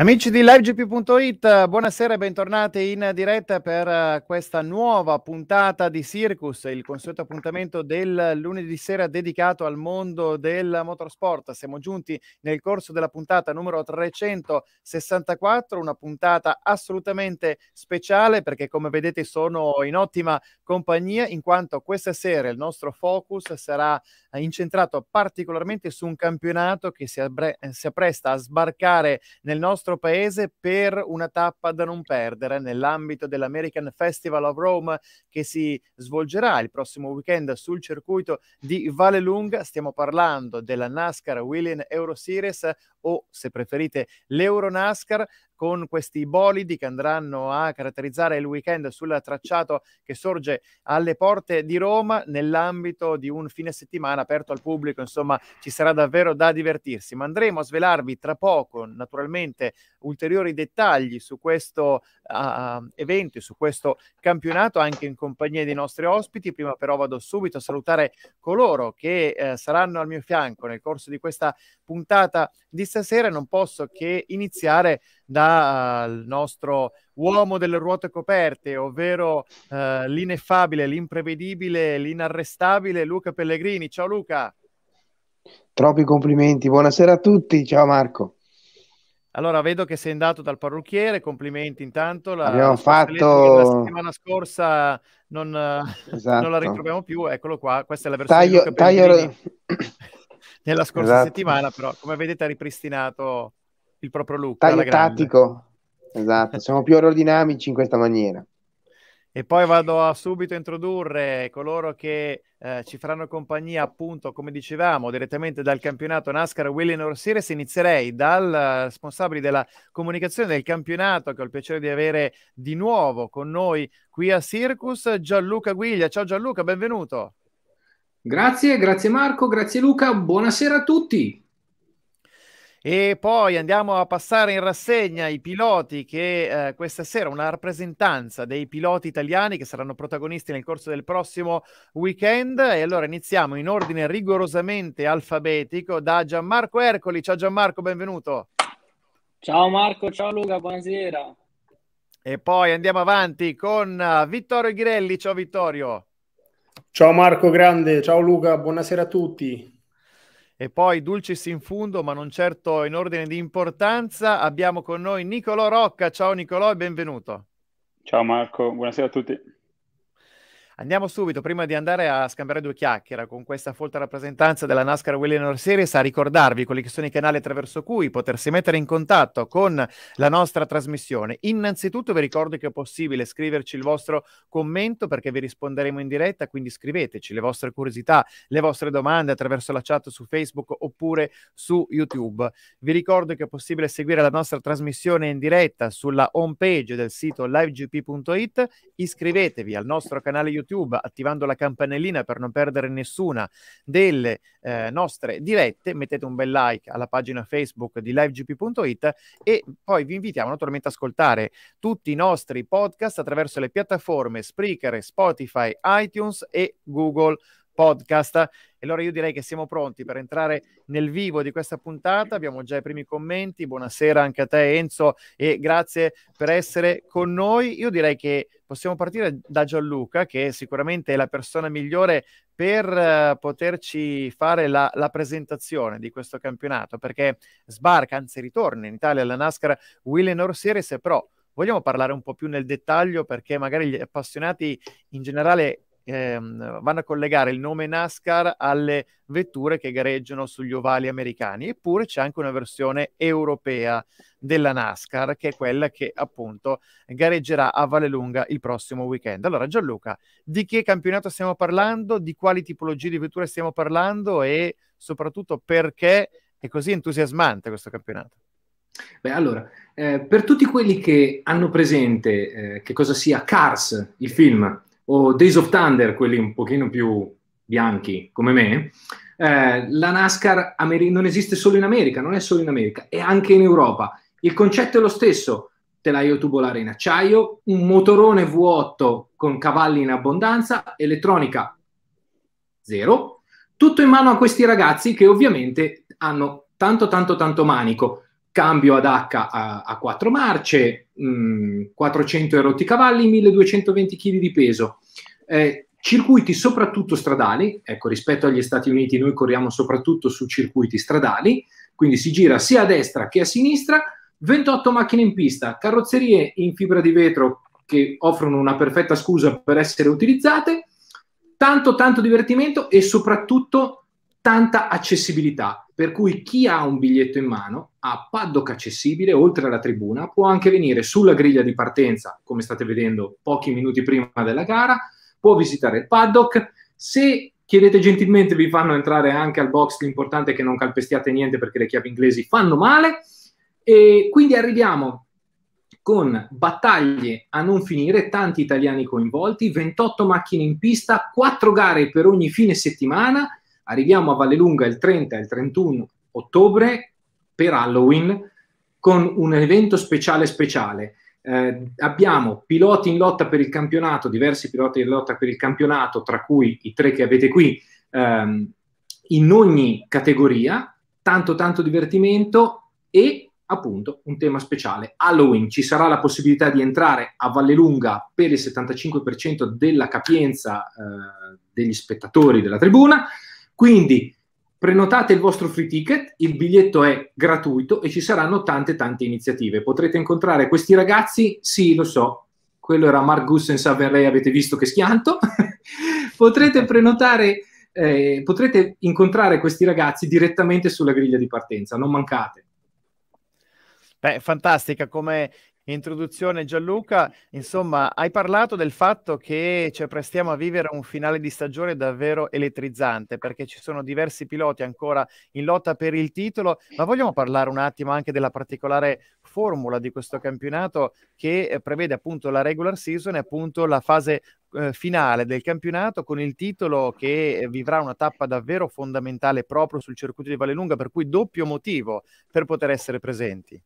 Amici di livegp.it, buonasera e bentornati in diretta per eh, questa nuova puntata di Circus, il consueto appuntamento del lunedì sera dedicato al mondo del motorsport. Siamo giunti nel corso della puntata numero 364, una puntata assolutamente speciale perché come vedete sono in ottima compagnia in quanto questa sera il nostro focus sarà incentrato particolarmente su un campionato che si, appresta a sbarcare nel nostro nostro paese per una tappa da non perdere nell'ambito dell'American Festival of Rome che si svolgerà il prossimo weekend sul circuito di Vale Lunga. Stiamo parlando della NASCAR William Euro Series o se preferite l'Euro NASCAR con questi bolidi che andranno a caratterizzare il weekend sul tracciato che sorge alle porte di Roma nell'ambito di un fine settimana aperto al pubblico, insomma ci sarà davvero da divertirsi, ma andremo a svelarvi tra poco naturalmente ulteriori dettagli su questo uh, evento, su questo campionato anche in compagnia dei nostri ospiti, prima però vado subito a salutare coloro che eh, saranno al mio fianco nel corso di questa puntata di stasera non posso che iniziare dal eh, nostro uomo delle ruote coperte, ovvero eh, l'ineffabile, l'imprevedibile, l'inarrestabile Luca Pellegrini. Ciao Luca. Troppi complimenti, buonasera a tutti, ciao Marco. Allora, vedo che sei andato dal parrucchiere, complimenti intanto. La, Abbiamo la fatto... La settimana scorsa non, esatto. non, la esatto. ritroviamo più, eccolo qua, questa è la versione taglio, taglio, nella scorsa esatto. settimana, però come vedete ha ripristinato il proprio look. Taglio tattico, esatto, siamo più aerodinamici in questa maniera. E poi vado a subito introdurre coloro che eh, ci faranno compagnia, appunto, come dicevamo, direttamente dal campionato NASCAR Willinor Series. Inizierei dal responsabile della comunicazione del campionato, che ho il piacere di avere di nuovo con noi qui a Circus, Gianluca Guiglia. Ciao Gianluca, benvenuto. Grazie, grazie Marco, grazie Luca, buonasera a tutti. E poi andiamo a passare in rassegna i piloti che eh, questa sera una rappresentanza dei piloti italiani che saranno protagonisti nel corso del prossimo weekend. E allora iniziamo in ordine rigorosamente alfabetico da Gianmarco Ercoli. Ciao Gianmarco, benvenuto. Ciao Marco, ciao Luca, buonasera. E poi andiamo avanti con eh, Vittorio Ghirelli. Ciao Vittorio. Ciao Marco Grande, ciao Luca, buonasera a tutti. E poi Dulcis in fundo, ma non certo in ordine di importanza, abbiamo con noi Nicolò Rocca. Ciao Nicolò e benvenuto. Ciao Marco, buonasera a tutti. Andiamo subito, prima di andare a scambiare due chiacchiere con questa folta rappresentanza della NASCAR Willinor Series, a ricordarvi quelli che sono i canali attraverso cui potersi mettere in contatto con la nostra trasmissione. Innanzitutto vi ricordo che è possibile scriverci il vostro commento perché vi risponderemo in diretta, quindi scriveteci le vostre curiosità, le vostre domande attraverso la chat su Facebook oppure su YouTube. Vi ricordo che è possibile seguire la nostra trasmissione in diretta sulla homepage del sito livegp.it. Iscrivetevi al nostro canale YouTube YouTube, attivando la campanellina per non perdere nessuna delle eh, nostre dirette. Mettete un bel like alla pagina Facebook di livegp.it e poi vi invitiamo naturalmente ad ascoltare tutti i nostri podcast attraverso le piattaforme Spreaker, Spotify, iTunes e Google Podcast. E allora io direi che siamo pronti per entrare nel vivo di questa puntata. Abbiamo già i primi commenti. Buonasera anche a te Enzo e grazie per essere con noi. Io direi che possiamo partire da Gianluca che sicuramente è la persona migliore per eh, poterci fare la, la, presentazione di questo campionato, perché sbarca, anzi ritorna in Italia alla NASCAR Willenor Series però Vogliamo parlare un po' più nel dettaglio perché magari gli appassionati in generale ehm, vanno a collegare il nome NASCAR alle vetture che gareggiano sugli ovali americani. Eppure c'è anche una versione europea della NASCAR, che è quella che appunto gareggerà a Vallelunga il prossimo weekend. Allora, Gianluca, di che campionato stiamo parlando? Di quali tipologie di vetture stiamo parlando? E soprattutto perché è così entusiasmante questo campionato? Beh, allora, eh, per tutti quelli che hanno presente eh, che cosa sia Cars, il film, o Days of Thunder, quelli un pochino più bianchi come me, eh, la NASCAR amer- non esiste solo in America, non è solo in America, è anche in Europa. Il concetto è lo stesso, telaio tubolare in acciaio, un motorone vuoto con cavalli in abbondanza, elettronica zero, tutto in mano a questi ragazzi che ovviamente hanno tanto tanto tanto manico cambio ad H a, a 4 marce, mh, mm, 400 erotti cavalli, 1220 kg di peso. Eh, circuiti soprattutto stradali, ecco rispetto agli Stati Uniti noi corriamo soprattutto su circuiti stradali, quindi si gira sia a destra che a sinistra, 28 macchine in pista, carrozzerie in fibra di vetro che offrono una perfetta scusa per essere utilizzate, tanto tanto divertimento e soprattutto tanta accessibilità, per cui chi ha un biglietto in mano a paddock accessibile oltre alla tribuna, può anche venire sulla griglia di partenza, come state vedendo pochi minuti prima della gara, può visitare il paddock. Se chiedete gentilmente vi fanno entrare anche al box, l'importante è che non calpestiate niente perché le chiavi inglesi fanno male. E quindi arriviamo con battaglie a non finire, tanti italiani coinvolti, 28 macchine in pista, 4 gare per ogni fine settimana. Arriviamo a Vallelunga il 30 e il 31 ottobre per Halloween con un evento speciale speciale. Eh, abbiamo piloti in lotta per il campionato, diversi piloti in lotta per il campionato, tra cui i tre che avete qui, ehm, in ogni categoria, tanto tanto divertimento e appunto un tema speciale. Halloween ci sarà la possibilità di entrare a Vallelunga per il 75% della capienza eh, degli spettatori della tribuna, quindi Prenotate il vostro free ticket, il biglietto è gratuito e ci saranno tante tante iniziative. Potrete incontrare questi ragazzi, sì, lo so, quello era Mark Gussens a avete visto che schianto. potrete prenotare, eh, potrete incontrare questi ragazzi direttamente sulla griglia di partenza, non mancate. Beh, fantastica come introduzione Gianluca, insomma hai parlato del fatto che ci cioè, apprestiamo a vivere un finale di stagione davvero elettrizzante perché ci sono diversi piloti ancora in lotta per il titolo, ma vogliamo parlare un attimo anche della particolare formula di questo campionato che eh, prevede appunto la regular season e appunto la fase eh, finale del campionato con il titolo che eh, vivrà una tappa davvero fondamentale proprio sul circuito di Vallelunga per cui doppio motivo per poter essere presenti.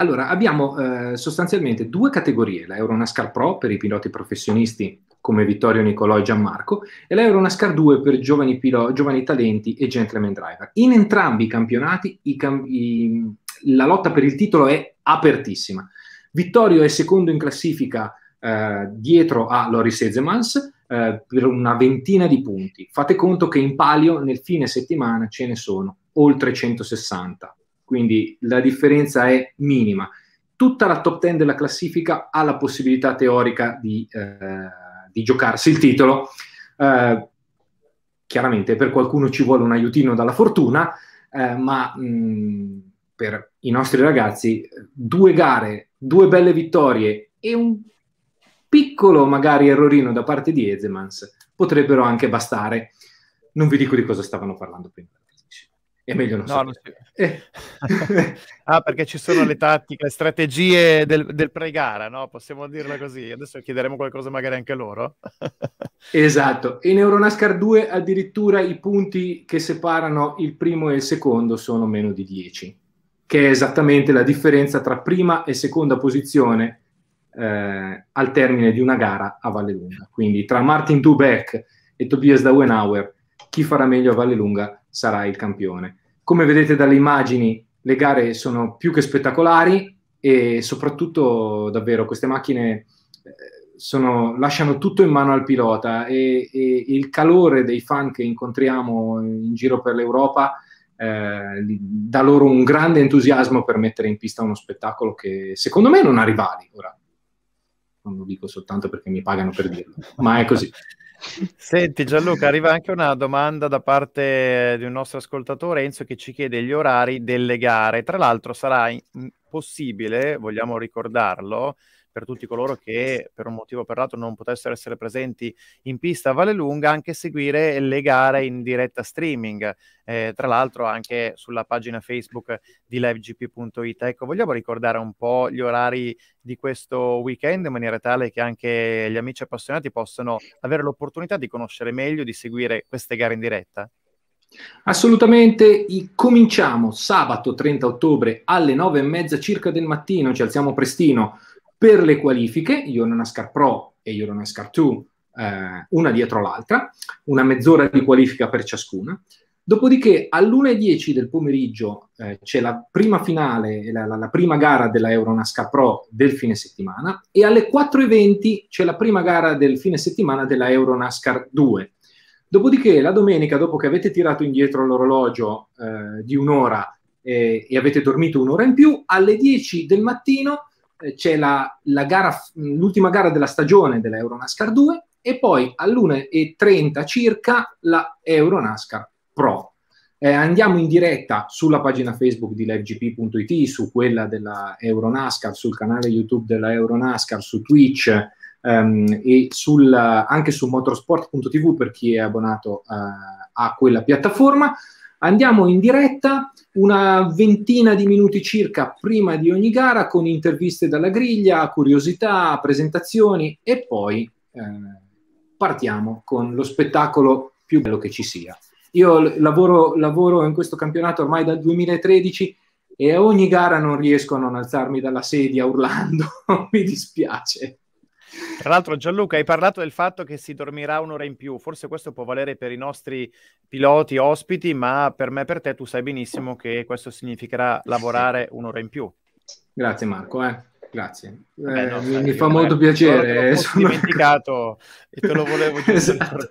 Allora, abbiamo eh, sostanzialmente due categorie, la Euronascar Pro per i piloti professionisti come Vittorio Nicolò e Gianmarco e la Euronascar 2 per giovani, pilo- giovani talenti e gentleman driver. In entrambi i campionati i cam- i, la lotta per il titolo è apertissima. Vittorio è secondo in classifica eh, dietro a Loris Ezemans, eh, per una ventina di punti. Fate conto che in palio nel fine settimana ce ne sono oltre 160 quindi la differenza è minima. Tutta la top 10 della classifica ha la possibilità teorica di, eh, di giocarsi il titolo. Eh, chiaramente per qualcuno ci vuole un aiutino dalla fortuna, eh, ma mh, mm, per i nostri ragazzi due gare, due belle vittorie e un piccolo magari errorino da parte di Ezemans potrebbero anche bastare. Non vi dico di cosa stavano parlando prima è meglio non no, so. eh. ah, perché ci sono le tattiche, le strategie del, del pre-gara, no? Possiamo dirla così. Adesso chiederemo qualcosa magari anche loro. esatto. In Euronascar 2 addirittura i punti che separano il primo e il secondo sono meno di 10, che è esattamente la differenza tra prima e seconda posizione eh, al termine di una gara a Vallelunga. Quindi tra Martin Dubeck e Tobias Dauenauer, chi farà meglio a Vallelunga? Lunga sarà il campione. Come vedete dalle immagini, le gare sono più che spettacolari e soprattutto davvero queste macchine eh, sono, lasciano tutto in mano al pilota e, e, il calore dei fan che incontriamo in giro per l'Europa eh, dà loro un grande entusiasmo per mettere in pista uno spettacolo che secondo me non ha rivali. Ora, non lo dico soltanto perché mi pagano per dirlo, ma è così. Senti Gianluca, arriva anche una domanda da parte di un nostro ascoltatore, Enzo, che ci chiede gli orari delle gare. Tra l'altro sarà possibile, vogliamo ricordarlo, per tutti coloro che per un motivo o per l'altro non potessero essere presenti in pista a Valle Lunga, anche seguire le gare in diretta streaming, eh, tra l'altro anche sulla pagina Facebook di livegp.it. Ecco, vogliamo ricordare un po' gli orari di questo weekend in maniera tale che anche gli amici appassionati possano avere l'opportunità di conoscere meglio, di seguire queste gare in diretta? Assolutamente, cominciamo sabato 30 ottobre alle 9 e mezza circa del mattino, ci alziamo prestino per le qualifiche, Iononascar Pro e Iononascar 2, eh, una dietro l'altra, una mezz'ora di qualifica per ciascuna. Dopodiché all'1.10 del pomeriggio eh, c'è la prima finale, la, la, la prima gara della Euronascar Pro del fine settimana e alle 4.20 c'è la prima gara del fine settimana della Euronascar 2. Dopodiché la domenica, dopo che avete tirato indietro l'orologio eh, di un'ora eh, e avete dormito un'ora in più, alle 10 del mattino eh, c'è la, la gara, l'ultima gara della stagione dell'Euro NASCAR 2 e poi all'1.30 circa la Euronascar Pro. Eh, andiamo in diretta sulla pagina Facebook di livegp.it, su quella della Euronascar, sul canale YouTube della Euronascar, su Twitch ehm, e sul, anche su motorsport.tv per chi è abbonato eh, a quella piattaforma. Andiamo in diretta una ventina di minuti circa prima di ogni gara con interviste dalla griglia, curiosità, presentazioni e poi eh, partiamo con lo spettacolo più bello che ci sia. Io lavoro, lavoro in questo campionato ormai dal 2013 e a ogni gara non riesco a non alzarmi dalla sedia urlando, mi dispiace. Tra l'altro, Gianluca, hai parlato del fatto che si dormirà un'ora in più. Forse questo può valere per i nostri piloti ospiti, ma per me e per te tu sai benissimo che questo significherà lavorare un'ora in più. Grazie Marco. Eh. Grazie, Vabbè, no, eh, sai, mi fa molto piacere. Eh, sono dimenticato e te lo volevo esatto.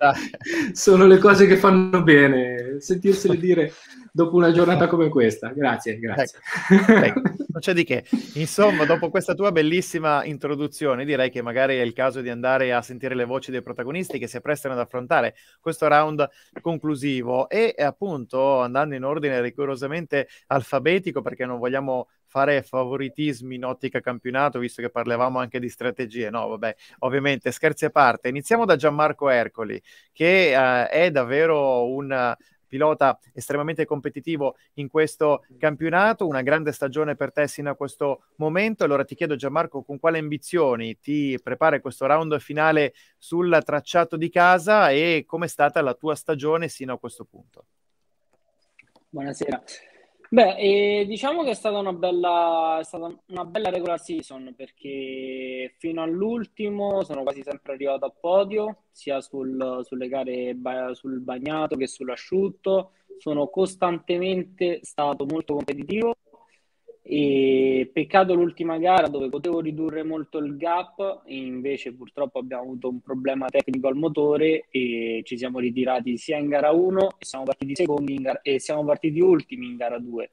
Sono le cose che fanno bene, sentirsele dire dopo una giornata come questa. Grazie, grazie. Ecco, ecco. Non c'è di che. Insomma, dopo questa tua bellissima introduzione, direi che magari è il caso di andare a sentire le voci dei protagonisti che si apprestano ad affrontare questo round conclusivo e appunto andando in ordine rigorosamente alfabetico perché non vogliamo fare favoritismi in ottica campionato, visto che parlavamo anche di strategie. No, vabbè, ovviamente scherzi a parte. Iniziamo da Gianmarco Ercoli, che eh, è davvero un pilota estremamente competitivo in questo campionato, una grande stagione per te sino a questo momento. Allora ti chiedo Gianmarco con quale ambizioni ti prepari questo round finale sul tracciato di casa e com'è stata la tua stagione sino a questo punto? Buonasera. Beh, eh, diciamo che è stata, una bella, è stata una bella regular season perché fino all'ultimo sono quasi sempre arrivato a podio, sia sul, sulle gare sul bagnato che sull'asciutto. Sono costantemente stato molto competitivo e peccato l'ultima gara dove potevo ridurre molto il gap, invece purtroppo abbiamo avuto un problema tecnico al motore e ci siamo ritirati sia in gara 1 e siamo partiti secondi gara, e siamo partiti ultimi in gara 2.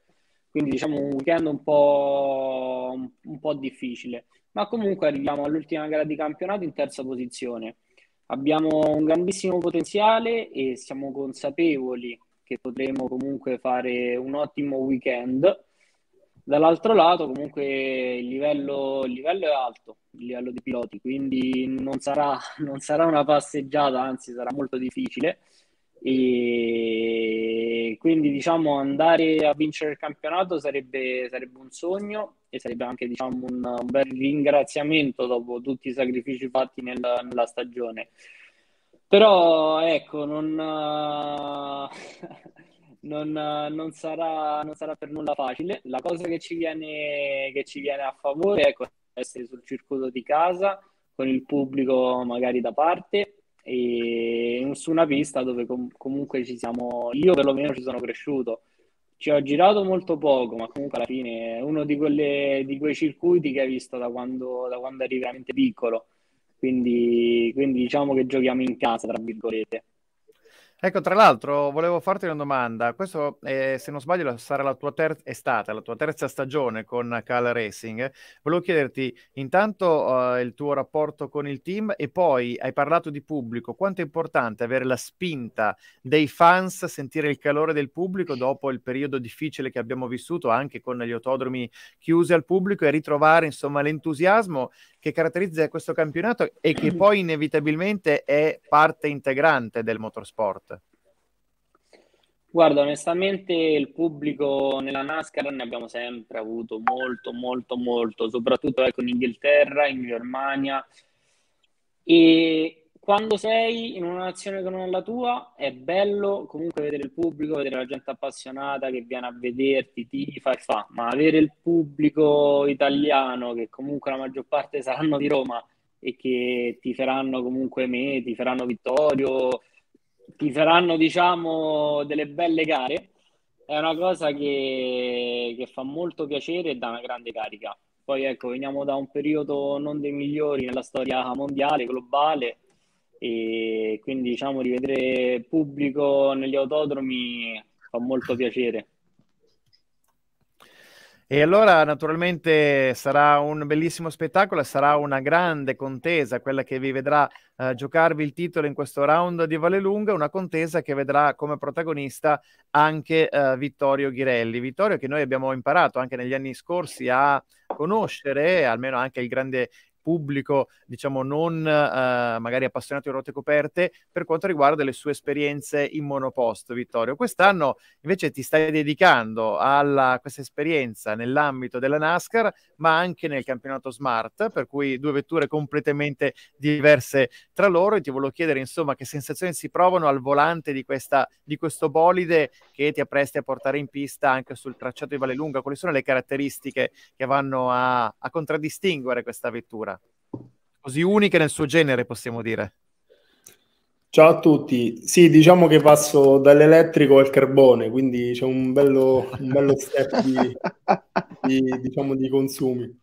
Quindi diciamo un weekend un po', un po' difficile, ma comunque arriviamo all'ultima gara di campionato in terza posizione. Abbiamo un grandissimo potenziale e siamo consapevoli che potremo comunque fare un ottimo weekend Dall'altro lato, comunque, il livello, il livello è alto, il livello di piloti, quindi non sarà, non sarà una passeggiata, anzi sarà molto difficile. E quindi diciamo andare a vincere il campionato sarebbe, sarebbe un sogno e sarebbe anche diciamo, un, un, bel ringraziamento dopo tutti i sacrifici fatti nel, nella stagione. Però ecco, non, non, non, sarà, non, sarà, per nulla facile. La cosa che ci viene, che ci viene a favore è ecco, essere sul circuito di casa, con il pubblico magari da parte e su una pista dove com- comunque ci siamo, io perlomeno ci sono cresciuto. Ci ho girato molto poco, ma comunque alla fine è uno di, quelle, di quei circuiti che hai visto da quando, da quando eri veramente piccolo. Quindi, quindi diciamo che giochiamo in casa, tra virgolette. Ecco, tra l'altro volevo farti una domanda. Questo, eh, se non sbaglio, sarà la tua terza estate, la tua terza stagione con Cal Racing. Volevo chiederti intanto uh, il tuo rapporto con il team e poi hai parlato di pubblico. Quanto è importante avere la spinta dei fans, sentire il calore del pubblico dopo il periodo difficile che abbiamo vissuto anche con gli autodromi chiusi al pubblico e ritrovare insomma l'entusiasmo che caratterizza questo campionato e che poi inevitabilmente è parte integrante del motorsport? Guarda, onestamente il pubblico nella NASCAR ne abbiamo sempre avuto molto, molto, molto, soprattutto ecco, in Inghilterra, in Germania e quando sei in una nazione che non è la tua, è bello comunque vedere il pubblico, vedere la gente appassionata che viene a vederti, ti fa e fa, ma avere il pubblico italiano, che comunque la maggior parte saranno di Roma e che ti faranno comunque me, ti faranno Vittorio, ti faranno diciamo delle belle gare, è una cosa che, che fa molto piacere e dà una grande carica. Poi ecco, veniamo da un periodo non dei migliori nella storia mondiale, globale, e quindi diciamo di rivedere pubblico negli autodromi fa molto piacere. E allora naturalmente sarà un bellissimo spettacolo, sarà una grande contesa quella che vi vedrà eh, giocarvi il titolo in questo round di Vallelunga, una contesa che vedrà come protagonista anche eh, Vittorio Ghirelli. Vittorio che noi abbiamo imparato anche negli anni scorsi a conoscere, almeno anche il grande pubblico, diciamo, non eh, magari appassionato di ruote coperte per quanto riguarda le sue esperienze in monoposto, Vittorio. Quest'anno invece ti stai dedicando a questa esperienza nell'ambito della NASCAR, ma anche nel campionato Smart, per cui due vetture completamente diverse tra loro e ti volevo chiedere, insomma, che sensazioni si provano al volante di, questa, di questo bolide che ti appresti a portare in pista anche sul tracciato di Vallelunga. Quali sono le caratteristiche che vanno a, a contraddistinguere questa vettura? così uniche nel suo genere, possiamo dire. Ciao a tutti, sì diciamo che passo dall'elettrico al carbone, quindi c'è un bello, un bello step di, di, diciamo, di, consumi.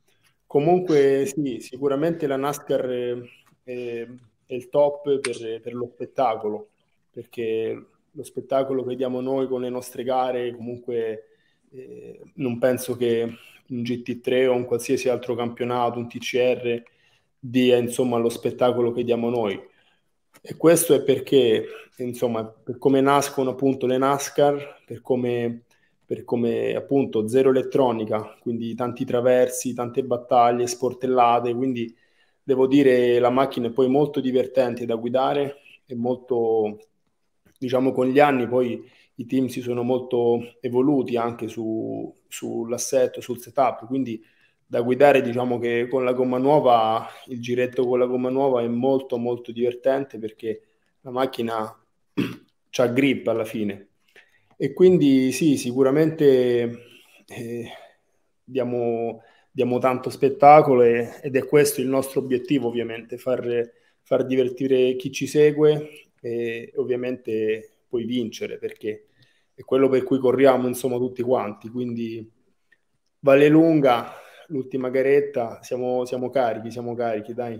Comunque sì, sicuramente la NASCAR è, è, è il top per, per lo spettacolo, perché lo spettacolo che vediamo noi con le nostre gare, comunque eh, non penso che un GT3 o un qualsiasi altro campionato, un TCR, di insomma, lo spettacolo che diamo noi. E questo è perché, insomma, per come nascono appunto le NASCAR, per come, per come appunto zero elettronica, quindi tanti traversi, tante battaglie, sportellate, quindi devo dire la macchina è poi molto divertente da guidare e molto, diciamo, con gli anni poi i team si sono molto evoluti anche su, sull'assetto, sul setup, quindi da guidare diciamo che con la gomma nuova il giretto con la gomma nuova è molto molto divertente perché la macchina ha grip alla fine e quindi sì sicuramente eh, diamo, diamo, tanto spettacolo e, ed è questo il nostro obiettivo ovviamente far, far divertire chi ci segue e ovviamente poi vincere perché è quello per cui corriamo insomma tutti quanti quindi Vale lunga, l'ultima garetta, siamo, siamo carichi, siamo carichi, dai.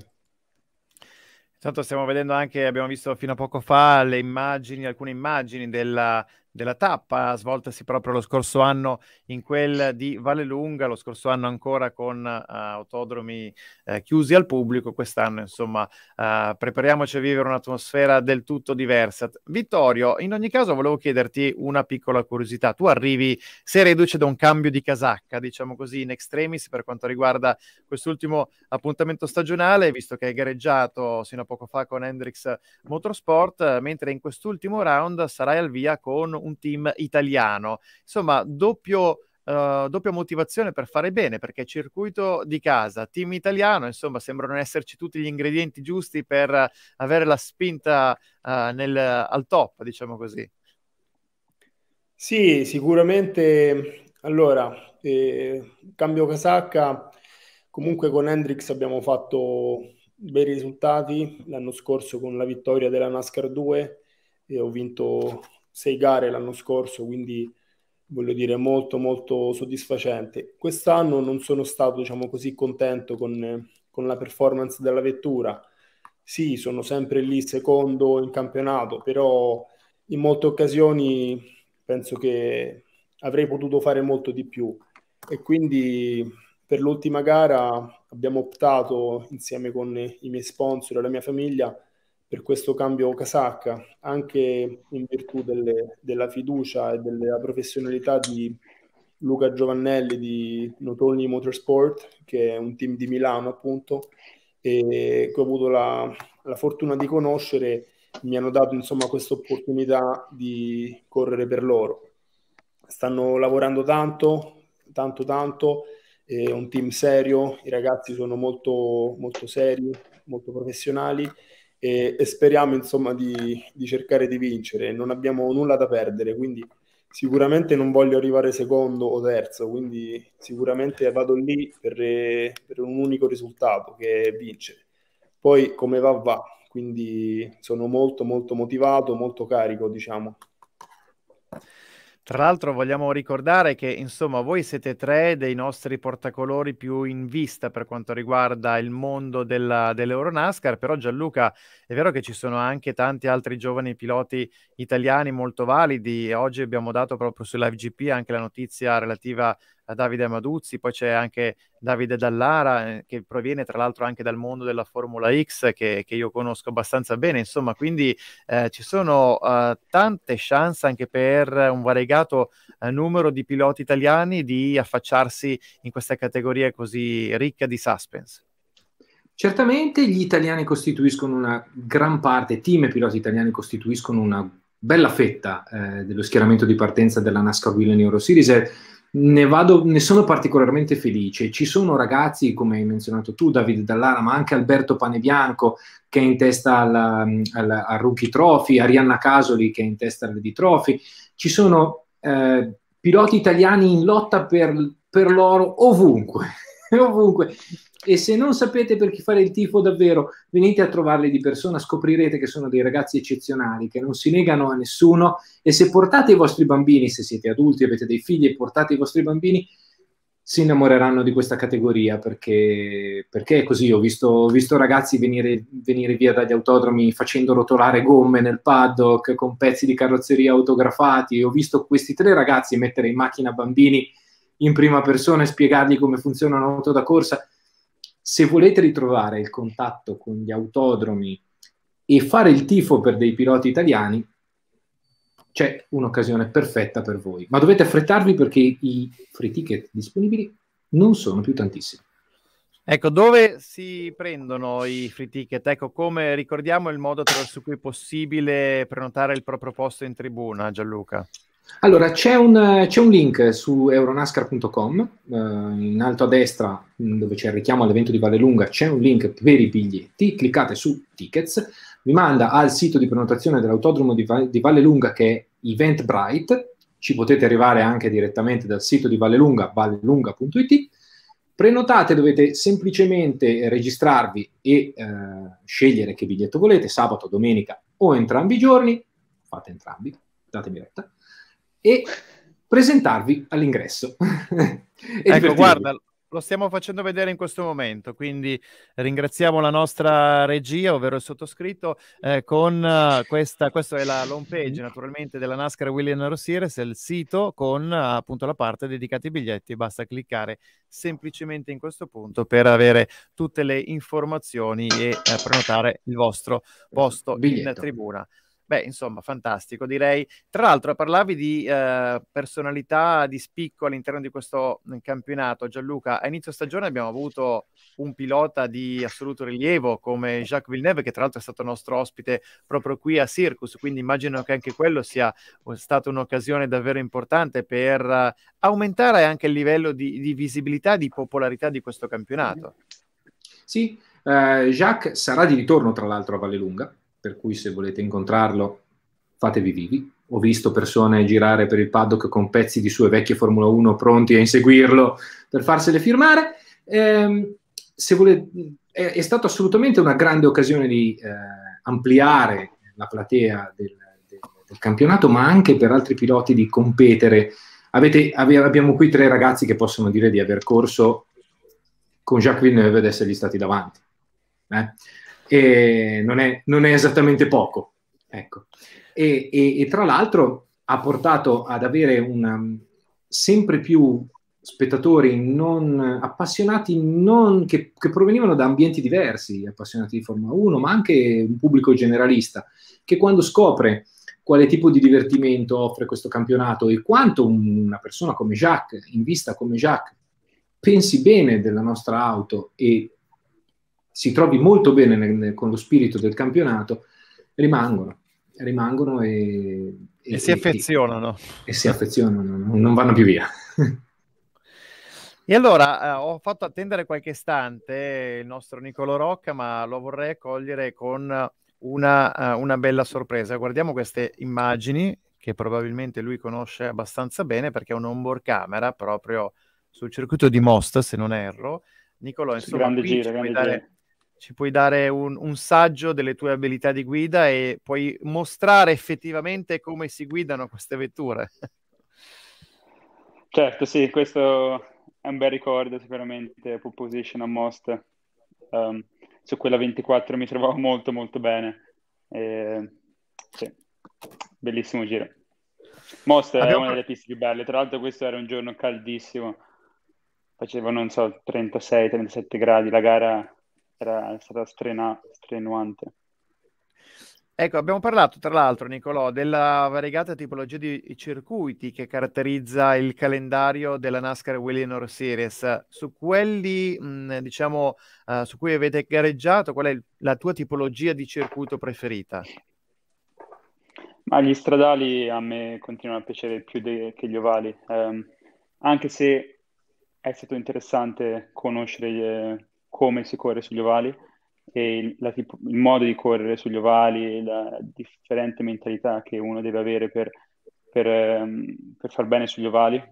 Intanto stiamo vedendo anche, abbiamo visto fino a poco fa le immagini, alcune immagini della della tappa svoltasi proprio lo scorso anno in quel di Vallelunga, lo scorso anno ancora con uh, autodromi uh, chiusi al pubblico, quest'anno insomma uh, prepariamoci a vivere un'atmosfera del tutto diversa. Vittorio, in ogni caso volevo chiederti una piccola curiosità, tu arrivi, sei reduce da un cambio di casacca, diciamo così, in extremis per quanto riguarda quest'ultimo appuntamento stagionale, visto che hai gareggiato sino a poco fa con Hendrix Motorsport, mentre in quest'ultimo round sarai al via con un team italiano. Insomma, doppio... Uh, doppia motivazione per fare bene perché circuito di casa, team italiano, insomma, sembrano esserci tutti gli ingredienti giusti per avere la spinta uh, nel, al top, diciamo così. Sì, sicuramente. Allora, eh, cambio casacca, comunque con Hendrix abbiamo fatto bei risultati l'anno scorso con la vittoria della NASCAR 2 e ho vinto sei gare l'anno scorso, quindi voglio dire molto molto soddisfacente. Quest'anno non sono stato diciamo così contento con, con la performance della vettura. Sì, sono sempre lì secondo in campionato, però in molte occasioni penso che avrei potuto fare molto di più e quindi per l'ultima gara abbiamo optato insieme con i miei sponsor e la mia famiglia per questo cambio casacca, anche in virtù delle, della fiducia e della professionalità di Luca Giovannelli di Notoni Motorsport, che è un team di Milano appunto, e che ho avuto la, la fortuna di conoscere, mi hanno dato insomma questa opportunità di correre per loro. Stanno lavorando tanto, tanto tanto, è un team serio, i ragazzi sono molto, molto seri, molto professionali e, e speriamo insomma di, di, cercare di vincere, non abbiamo nulla da perdere, quindi sicuramente non voglio arrivare secondo o terzo, quindi sicuramente vado lì per, per un unico risultato che è vincere. Poi come va va, quindi sono molto molto motivato, molto carico diciamo. Tra l'altro vogliamo ricordare che insomma voi siete tre dei nostri portacolori più in vista per quanto riguarda il mondo della, dell'Euronascar, però Gianluca è vero che ci sono anche tanti altri giovani piloti italiani molto validi e oggi abbiamo dato proprio sull'IVGP anche la notizia relativa a Davide Maduzzi, poi c'è anche Davide Dallara eh, che proviene tra l'altro anche dal mondo della Formula X che, che io conosco abbastanza bene, insomma quindi eh, ci sono eh, tante chance anche per un variegato eh, numero di piloti italiani di affacciarsi in questa categoria così ricca di suspense. Certamente gli italiani costituiscono una gran parte, team e piloti italiani costituiscono una bella fetta eh, dello schieramento di partenza della NASCAR Wheeling Euro Series. Ne, vado, ne, sono particolarmente felice. Ci sono ragazzi, come hai menzionato tu, David Dallara, ma anche Alberto Panebianco, che è in testa al, al, al Rookie Trophy, Arianna Casoli, che è in testa al Lady Trophy. Ci sono eh, piloti italiani in lotta per, per l'oro ovunque. ovunque e se non sapete per chi fare il tifo davvero, venite a trovarli di persona, scoprirete che sono dei ragazzi eccezionali, che non si negano a nessuno e se portate i vostri bambini, se siete adulti, avete dei figli e portate i vostri bambini, si innamoreranno di questa categoria perché, perché è così. Ho visto, ho visto ragazzi venire, venire, via dagli autodromi facendo rotolare gomme nel paddock con pezzi di carrozzeria autografati. Ho visto questi tre ragazzi mettere in macchina bambini in prima persona e spiegargli come funziona un'auto da corsa se volete ritrovare il contatto con gli autodromi e fare il tifo per dei piloti italiani, c'è un'occasione perfetta per voi. Ma dovete affrettarvi perché i free ticket disponibili non sono più tantissimi. Ecco, dove si prendono i free ticket? Ecco, come ricordiamo il modo attraverso cui è possibile prenotare il proprio posto in tribuna, Gianluca? Allora, c'è un, c'è un, link su euronascar.com, eh, in alto a destra mm, dove c'è il richiamo all'evento di Vallelunga, c'è un link per i biglietti, cliccate su tickets, vi manda al sito di prenotazione dell'autodromo di, di Vallelunga che è Eventbrite, ci potete arrivare anche direttamente dal sito di Vallelunga, vallelunga.it, prenotate dovete semplicemente registrarvi e eh, scegliere che biglietto volete, sabato, domenica o entrambi i giorni, fate entrambi, datemi retta e presentarvi all'ingresso. ecco, guarda, lo stiamo facendo vedere in questo momento, quindi ringraziamo la nostra regia, ovvero il sottoscritto, eh, con uh, questa, questa è la home page naturalmente della NASCAR William Rossieres, il sito con uh, appunto la parte dedicata ai biglietti, basta cliccare semplicemente in questo punto per avere tutte le informazioni e eh, prenotare il vostro posto Biglietto. in tribuna. Beh, insomma, fantastico, direi. Tra l'altro, parlavi di eh, personalità di spicco all'interno di questo mm, campionato. Gianluca, a inizio stagione abbiamo avuto un pilota di assoluto rilievo come Jacques Villeneuve, che tra l'altro è stato nostro ospite proprio qui a Circus, quindi immagino che anche quello sia stata un'occasione davvero importante per uh, aumentare anche il livello di, di visibilità, di popolarità di questo campionato. Sì, eh, Jacques sarà di ritorno tra l'altro a Vallelunga per cui se volete incontrarlo fatevi vivi. Ho visto persone girare per il paddock con pezzi di sue vecchie Formula 1 pronti a inseguirlo per farsele firmare. Eh, volete, è, è, stata assolutamente una grande occasione di eh, ampliare la platea del, del, del, campionato, ma anche per altri piloti di competere. Avete, abbiamo qui tre ragazzi che possono dire di aver corso con Jacques Villeneuve ed essergli stati davanti. Eh? e non è, non è esattamente poco. Ecco. E, e, e, tra l'altro ha portato ad avere una, um, sempre più spettatori non, appassionati non, che, che, provenivano da ambienti diversi, appassionati di Formula 1, ma anche un pubblico generalista, che quando scopre quale tipo di divertimento offre questo campionato e quanto una persona come Jacques, in vista come Jacques, pensi bene della nostra auto e si trovi molto bene nel, nel, con lo spirito del campionato, rimangono, rimangono e, e, e si affezionano. E, e si affezionano, non vanno più via. E allora eh, ho fatto attendere qualche istante il nostro Nicolo Rocca, ma lo vorrei accogliere con una, eh, una, bella sorpresa. Guardiamo queste immagini che probabilmente lui conosce abbastanza bene perché è un onboard camera proprio sul circuito di Most, se non erro. Nicolò, insomma, grande giro, grande dare, ci puoi dare un, un, saggio delle tue abilità di guida e puoi mostrare effettivamente come si guidano queste vetture. Certo, sì, questo è un bel ricordo sicuramente, pole position a most. Um, su quella 24 mi trovavo molto molto bene. E, sì, bellissimo giro. Most Abbiamo... è una delle piste più belle, tra l'altro questo era un giorno caldissimo, faceva non so 36-37 gradi, la gara era, stata strena, strenuante. Ecco, abbiamo parlato tra l'altro, Nicolò, della variegata tipologia di circuiti che caratterizza il calendario della NASCAR Willinor Series. Su quelli, mh, mm, diciamo, uh, su cui avete gareggiato, qual è il, la tua tipologia di circuito preferita? Ma gli stradali a me continuano a piacere più de- che gli ovali, um, anche se è stato interessante conoscere gli, eh, come si corre sugli ovali e il, la, tipo, il modo di correre sugli ovali, la differente mentalità che uno deve avere per, per, ehm, per far bene sugli ovali.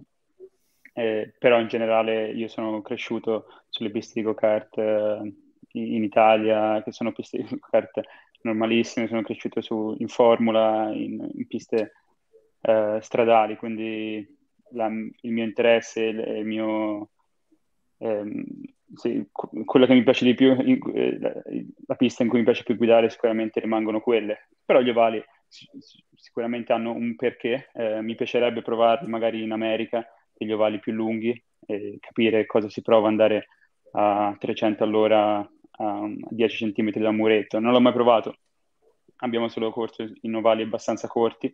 Eh, però in generale io sono cresciuto sulle piste di go-kart eh, in Italia, che sono piste di go-kart normalissime, sono cresciuto su, in formula, in, in piste eh, stradali, quindi la, il mio interesse, il, il mio... Ehm, sì, quello che mi piace di più, eh, la, pista in cui mi piace più guidare sicuramente rimangono quelle, però gli ovali sicuramente hanno un perché, eh, mi piacerebbe provarli magari in America, degli ovali più lunghi, e capire cosa si prova andare a 300 all'ora a 10 cm da muretto, non l'ho mai provato, abbiamo solo corso in ovali abbastanza corti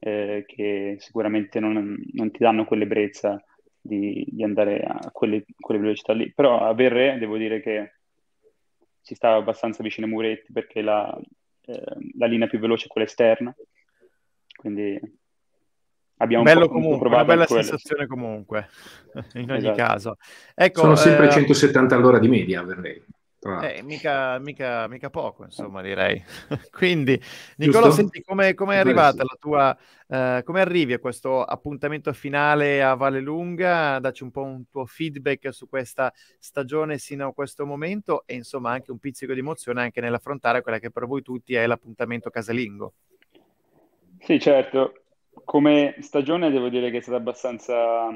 eh, che sicuramente non, non ti danno quell'ebbrezza di, di andare a quelle, quelle, velocità lì. Però a Verre devo dire che ci stava abbastanza vicino ai muretti perché la, eh, la linea più veloce è quella esterna, quindi abbiamo Bello un comunque, un una bella sensazione comunque, in ogni esatto. caso. Ecco, Sono sempre eh, 170 all'ora di media a Verre. Ah. Eh, mica, mica, mica, poco, insomma, direi. Quindi, Nicolò, senti come è arrivata la tua, eh, come arrivi a questo appuntamento finale a Valle Lunga? Dacci un po' un tuo feedback su questa stagione sino a questo momento e insomma anche un pizzico di emozione anche nell'affrontare quella che per voi tutti è l'appuntamento casalingo. Sì, certo. Come stagione devo dire che è stata abbastanza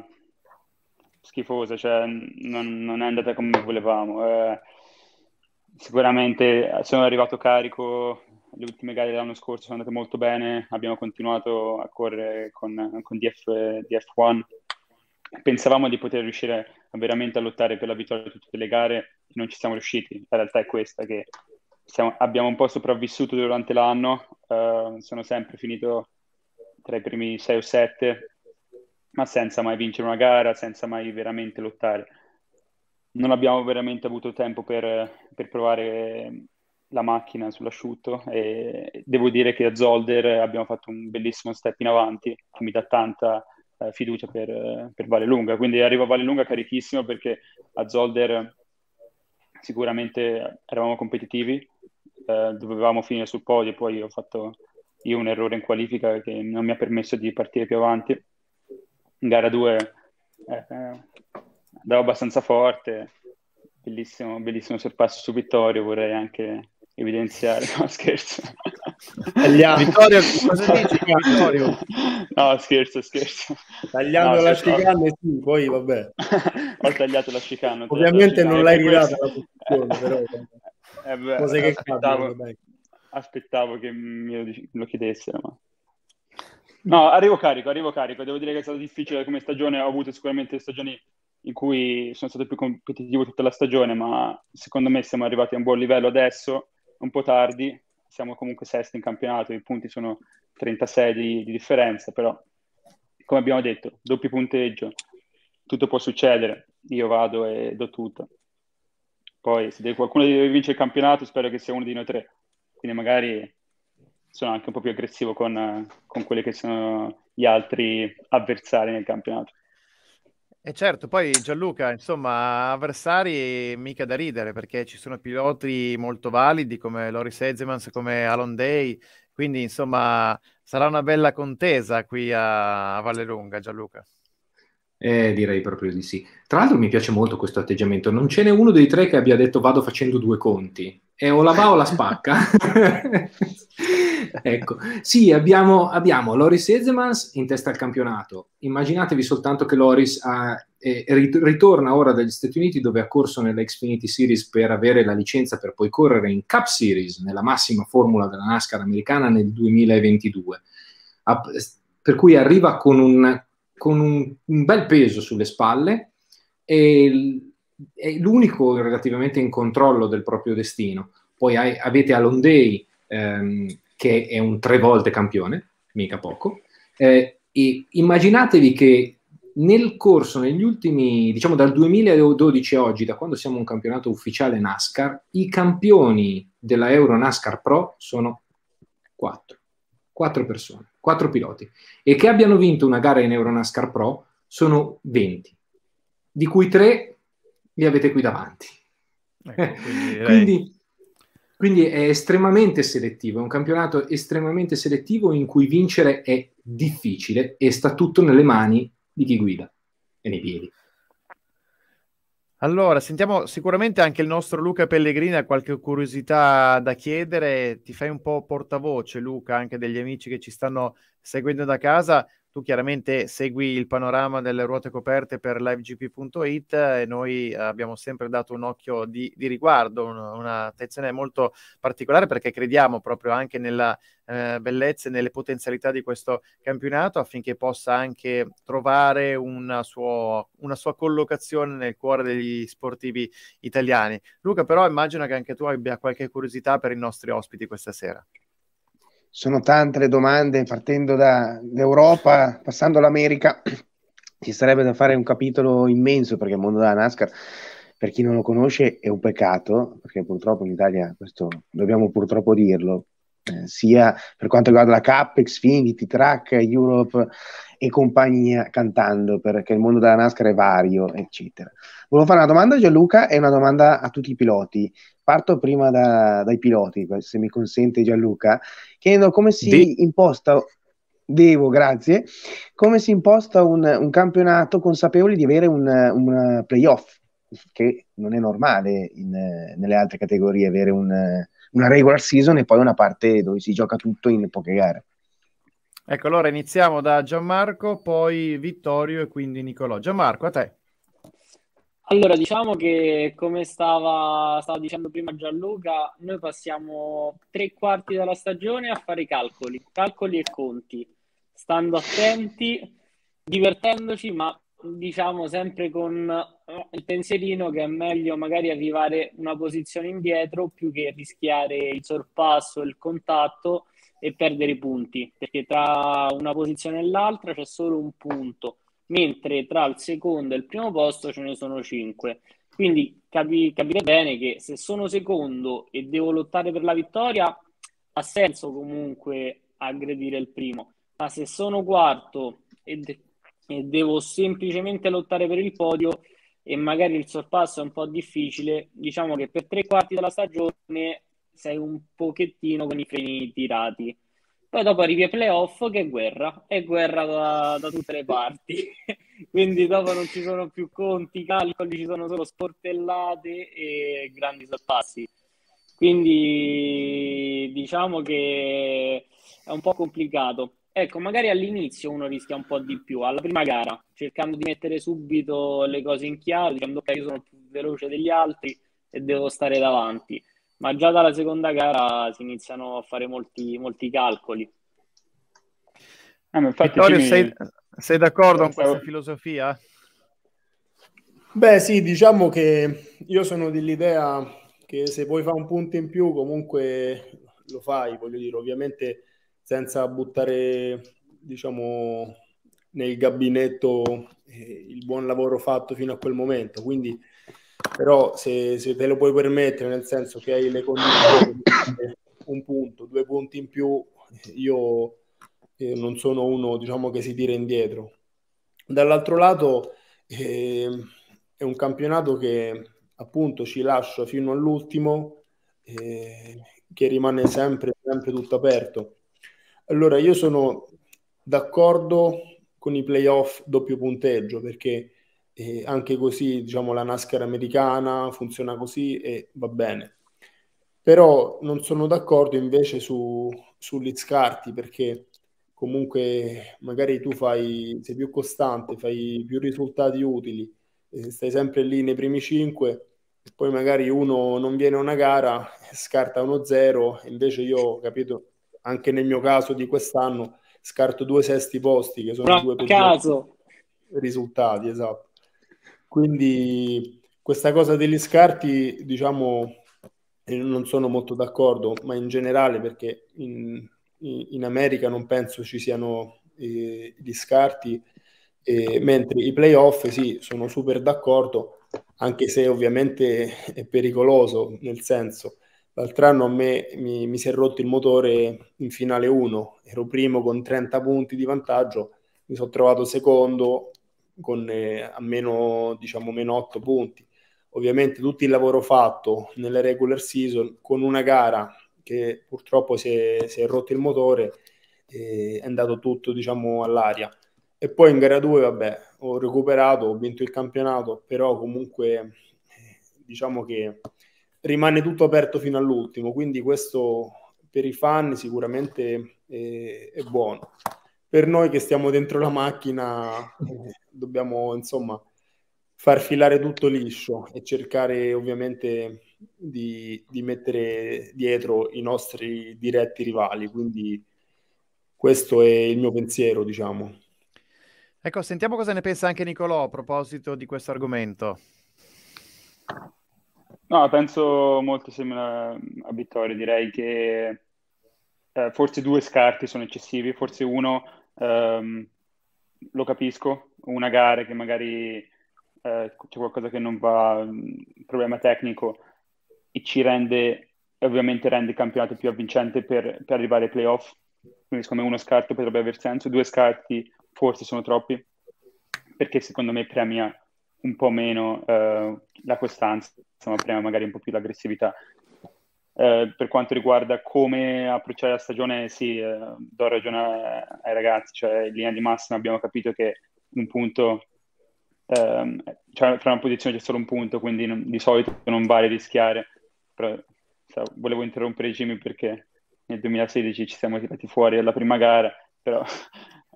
schifosa, cioè non, non è andata come volevamo. Eh sicuramente eh, sono arrivato carico, le ultime gare dell'anno scorso sono andate molto bene, abbiamo continuato a correre con, con DF, DF1, pensavamo di poter riuscire veramente a lottare per la vittoria di tutte le gare, e non ci siamo riusciti, la realtà è questa che siamo, abbiamo un po' sopravvissuto durante l'anno, uh, sono sempre finito tra i primi 6 o 7, ma senza mai vincere una gara, senza mai veramente lottare non abbiamo veramente avuto tempo per, per provare la macchina sull'asciutto e devo dire che a Zolder abbiamo fatto un bellissimo step in avanti che mi dà tanta eh, fiducia per, per Valle Quindi arrivo a Valle carichissimo perché a Zolder sicuramente eravamo competitivi, eh, dovevamo finire sul podio, poi ho fatto io un errore in qualifica che non mi ha permesso di partire più avanti. In gara 2 eh, bravo abbastanza forte, bellissimo, bellissimo sorpasso su Vittorio, vorrei anche evidenziare, no scherzo. Tagliamo. Vittorio, cosa dici Vittorio? No, scherzo, scherzo. Tagliando no, la chicane, sì, poi vabbè. Ho tagliato la chicane. Ovviamente la non l'hai ridata questo... la però... Eh, eh beh, cose che aspettavo, capitano, aspettavo che me lo, chiedessero, ma... No, arrivo carico, arrivo carico. Devo dire che è stato difficile come stagione, ho avuto sicuramente stagioni in cui sono stato più competitivo tutta la stagione, ma secondo me siamo arrivati a un buon livello adesso, un po' tardi, siamo comunque sesti in campionato, i punti sono 36 di, di differenza, però come abbiamo detto, doppio punteggio, tutto può succedere, io vado e do tutto. Poi se deve, qualcuno deve vincere il campionato spero che sia uno di noi tre, quindi magari sono anche un po' più aggressivo con, con quelli che sono gli altri avversari nel campionato. E certo, poi Gianluca, insomma, avversari mica da ridere perché ci sono piloti molto validi come Loris Ezemans, come Alon Day, quindi insomma sarà una bella contesa qui a, a Valle Gianluca. Eh, direi proprio di sì. Tra l'altro mi piace molto questo atteggiamento, non ce n'è uno dei tre che abbia detto vado facendo due conti, e o la va o la spacca. ecco, sì, abbiamo, abbiamo Loris Edemans in testa al campionato. Immaginatevi soltanto che Loris ha, eh, ritorna ora dagli Stati Uniti dove ha corso nella Xfinity Series per avere la licenza per poi correre in Cup Series, nella massima formula della NASCAR americana nel 2022. A, per cui arriva con un, con un, un bel peso sulle spalle e è l'unico relativamente in controllo del proprio destino. Poi hai, avete Alondei ehm, che è un tre volte campione, mica poco. Eh, immaginatevi che nel corso, negli ultimi, diciamo dal 2012 a oggi, da quando siamo un campionato ufficiale NASCAR, i campioni della Euro NASCAR Pro sono quattro, quattro persone, quattro piloti, e che abbiano vinto una gara in Euro NASCAR Pro sono 20, di cui tre li avete qui davanti. Ecco, quindi, quindi quindi è estremamente selettivo, è un campionato estremamente selettivo in cui vincere è difficile e sta tutto nelle mani di chi guida e nei piedi. Allora, sentiamo sicuramente anche il nostro Luca Pellegrini ha qualche curiosità da chiedere, ti fai un po' portavoce Luca, anche degli amici che ci stanno seguendo da casa, tu chiaramente segui il panorama delle ruote coperte per livegp.it e noi abbiamo sempre dato un occhio di, di riguardo, un, un'attenzione molto particolare perché crediamo proprio anche nella eh, bellezza e nelle potenzialità di questo campionato affinché possa anche trovare una sua, una sua collocazione nel cuore degli sportivi italiani. Luca, però immagino che anche tu abbia qualche curiosità per i nostri ospiti questa sera sono tante le domande partendo dall'Europa, passando all'America. Ci sarebbe da fare un capitolo immenso perché il mondo della NASCAR, per chi non lo conosce, è un peccato, perché purtroppo in Italia questo dobbiamo purtroppo dirlo, eh, sia per quanto riguarda la CAP, Xfinity, Track, Europe, e compagnia cantando, perché il mondo della NASCAR è vario, eccetera. Volevo fare una domanda a Gianluca e una domanda a tutti i piloti. Parto prima da, dai piloti, se mi consente Gianluca, chiedendo come si De- imposta Devo, grazie. Come si imposta un, un campionato consapevoli di avere un, un playoff? Che non è normale in, nelle altre categorie avere un, una regular season e poi una parte dove si gioca tutto in poche gare. Ecco, allora iniziamo da Gianmarco, poi Vittorio e quindi Nicolò. Gianmarco, a te. Allora, diciamo che come stava, stava, dicendo prima Gianluca, noi passiamo tre quarti della stagione a fare calcoli, calcoli e conti, stando attenti, divertendoci, ma diciamo sempre con eh, il pensierino che è meglio magari arrivare una posizione indietro più che rischiare il sorpasso, il contatto e perdere punti, perché tra una posizione e l'altra c'è solo un punto, mentre tra il secondo e il primo posto ce ne sono cinque. Quindi capi, capite bene che se sono secondo e devo lottare per la vittoria, ha senso comunque aggredire il primo, ma se sono quarto e, de- e devo semplicemente lottare per il podio e magari il sorpasso è un po' difficile, diciamo che per tre quarti della stagione sei un pochettino con i freni tirati. Poi dopo arrivi ai playoff che è guerra, è guerra da, da tutte le parti, quindi dopo non ci sono più conti, calcoli, ci sono solo sportellate e grandi sorpassi. Quindi diciamo che è un po' complicato. Ecco, magari all'inizio uno rischia un po' di più, alla prima gara, cercando di mettere subito le cose in chiaro, dicendo che io sono più veloce degli altri e devo stare davanti ma già dalla seconda gara si iniziano a fare molti, molti calcoli. Ah, Vittorio, Jimmy... sei, sei, d'accordo con questa filosofia? Beh, sì, diciamo che io sono dell'idea che se vuoi fare un punto in più, comunque lo fai, voglio dire, ovviamente senza buttare, diciamo, nel gabinetto eh, il buon lavoro fatto fino a quel momento. Quindi però se, se te lo puoi permettere, nel senso che hai le condizioni, un punto, due punti in più, io eh, non sono uno diciamo, che si tira indietro. Dall'altro lato eh, è un campionato che appunto ci lascia fino all'ultimo, eh, che rimane sempre, sempre tutto aperto. Allora io sono d'accordo con i playoff doppio punteggio perché e anche così diciamo la NASCAR americana funziona così e va bene. Però non sono d'accordo invece su, scarti, perché comunque magari tu fai, sei più costante, fai più risultati utili, stai sempre lì nei primi cinque, poi magari uno non viene a una gara, scarta uno zero, invece io, capito, anche nel mio caso di quest'anno, scarto due sesti posti, che sono Bra- due caso. risultati, esatto. Quindi questa cosa degli scarti, diciamo, eh, non sono molto d'accordo, ma in generale perché in, in America non penso ci siano eh, gli scarti, eh, mentre i playoff sì, sono super d'accordo, anche se ovviamente è pericoloso, nel senso, l'altro anno a me mi, mi si è rotto il motore in finale 1, ero primo con 30 punti di vantaggio, mi sono trovato secondo, con eh, a meno, diciamo, meno 8 punti. Ovviamente tutto il lavoro fatto nella regular season con una gara che purtroppo si è, si è rotto il motore eh, è andato tutto diciamo, all'aria. E poi in gara 2, vabbè, ho recuperato, ho vinto il campionato, però comunque eh, diciamo che rimane tutto aperto fino all'ultimo, quindi questo per i fan sicuramente è, eh, è buono per noi che stiamo dentro la macchina dobbiamo insomma far filare tutto liscio e cercare ovviamente di, di, mettere dietro i nostri diretti rivali. Quindi questo è il mio pensiero, diciamo. Ecco, sentiamo cosa ne pensa anche Nicolò a proposito di questo argomento. No, penso molto simile a Vittorio, direi che eh, forse due scarti sono eccessivi, forse uno ehm, lo capisco, una gara che magari eh, c'è qualcosa che non va, un mm, problema tecnico, e ci rende, ovviamente rende il campionato più avvincente per, per arrivare ai playoff, quindi secondo me uno scarto potrebbe aver senso, due scarti forse sono troppi, perché secondo me premia un po' meno eh, la costanza, insomma premia magari un po' più l'aggressività. Eh, per quanto riguarda come approcciare la stagione, sì, eh, do ragione ai ragazzi, cioè in linea di massima abbiamo capito che un punto, ehm, cioè tra una posizione c'è solo un punto, quindi non, di solito non vale rischiare. Però, sa, volevo interrompere Jimmy perché nel 2016 ci siamo tirati fuori alla prima gara, però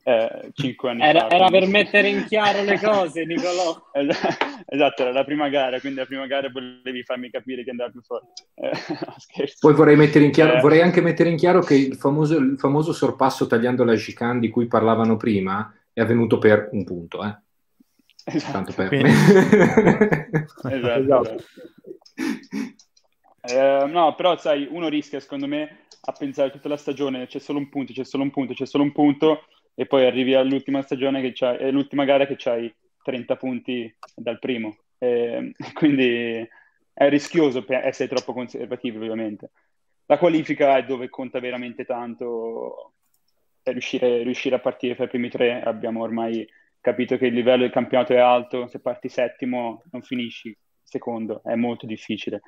eh, anni era, fa. Era per mettere in chiaro le cose, Nicolò. esatto, era la prima gara, quindi la prima gara volevi farmi capire che andava più forte. Eh, no, Poi vorrei, chiaro, eh. vorrei, anche mettere in chiaro che il famoso, il famoso sorpasso tagliando la chicane di cui parlavano prima è avvenuto per un punto, eh. Esatto. Tanto per quindi... esatto. esatto. Eh, no, però sai, uno rischia secondo me a pensare tutta la stagione c'è solo un punto, c'è solo un punto, c'è solo un punto e poi arrivi all'ultima stagione che c'hai, è eh, l'ultima gara che c'hai 30 punti dal primo. E, quindi è rischioso essere troppo conservativi, ovviamente. La qualifica è dove conta veramente tanto riuscire, riuscire a partire fra i primi tre. Abbiamo ormai capito che il livello del campionato è alto, se parti settimo non finisci secondo, è molto difficile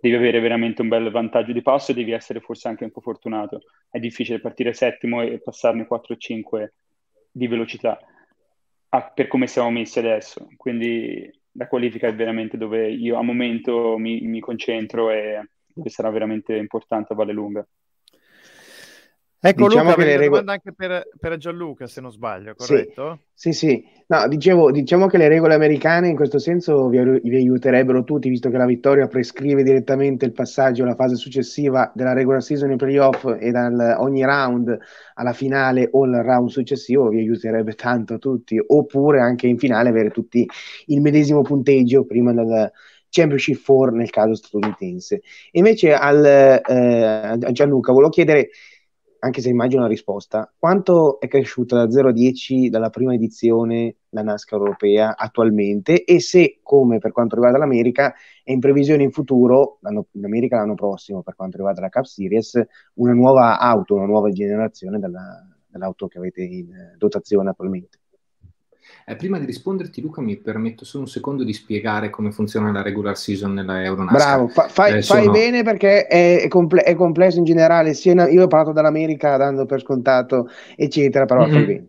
devi avere veramente un bel vantaggio di passo e devi essere forse anche un po' fortunato. È difficile partire settimo e passarne 4 o 5 di velocità a, per come siamo messi adesso. Quindi la qualifica è veramente dove io a momento mi, mi concentro e dove sarà veramente importante a Valle Lunga. Ecco diciamo Luca, che le regole... anche per, per, Gianluca, se non sbaglio, corretto? Sì, sì, sì. No, dicevo, diciamo che le regole americane in questo senso vi, vi, aiuterebbero tutti, visto che la vittoria prescrive direttamente il passaggio alla fase successiva della regular season ai playoff e dal ogni round alla finale o al round successivo vi aiuterebbe tanto tutti, oppure anche in finale avere tutti il medesimo punteggio prima del... Championship 4 nel caso statunitense. Invece al, eh, a Gianluca volevo chiedere anche se immagino la risposta, quanto è cresciuta da 0 a 10 dalla prima edizione la NASCAR europea attualmente e se, come per quanto riguarda l'America, è in previsione in futuro, in America l'anno prossimo per quanto riguarda la Cup Series, una nuova auto, una nuova generazione della, dell'auto che avete in dotazione attualmente? Eh, prima di risponderti, Luca, mi permetto solo un secondo di spiegare come funziona la regular season nella Euronast. Bravo, fa, fai, eh, fai bene perché è, comple- è, complesso in generale. Sia io ho parlato dall'America dando per scontato, eccetera, però mm-hmm. fai bene.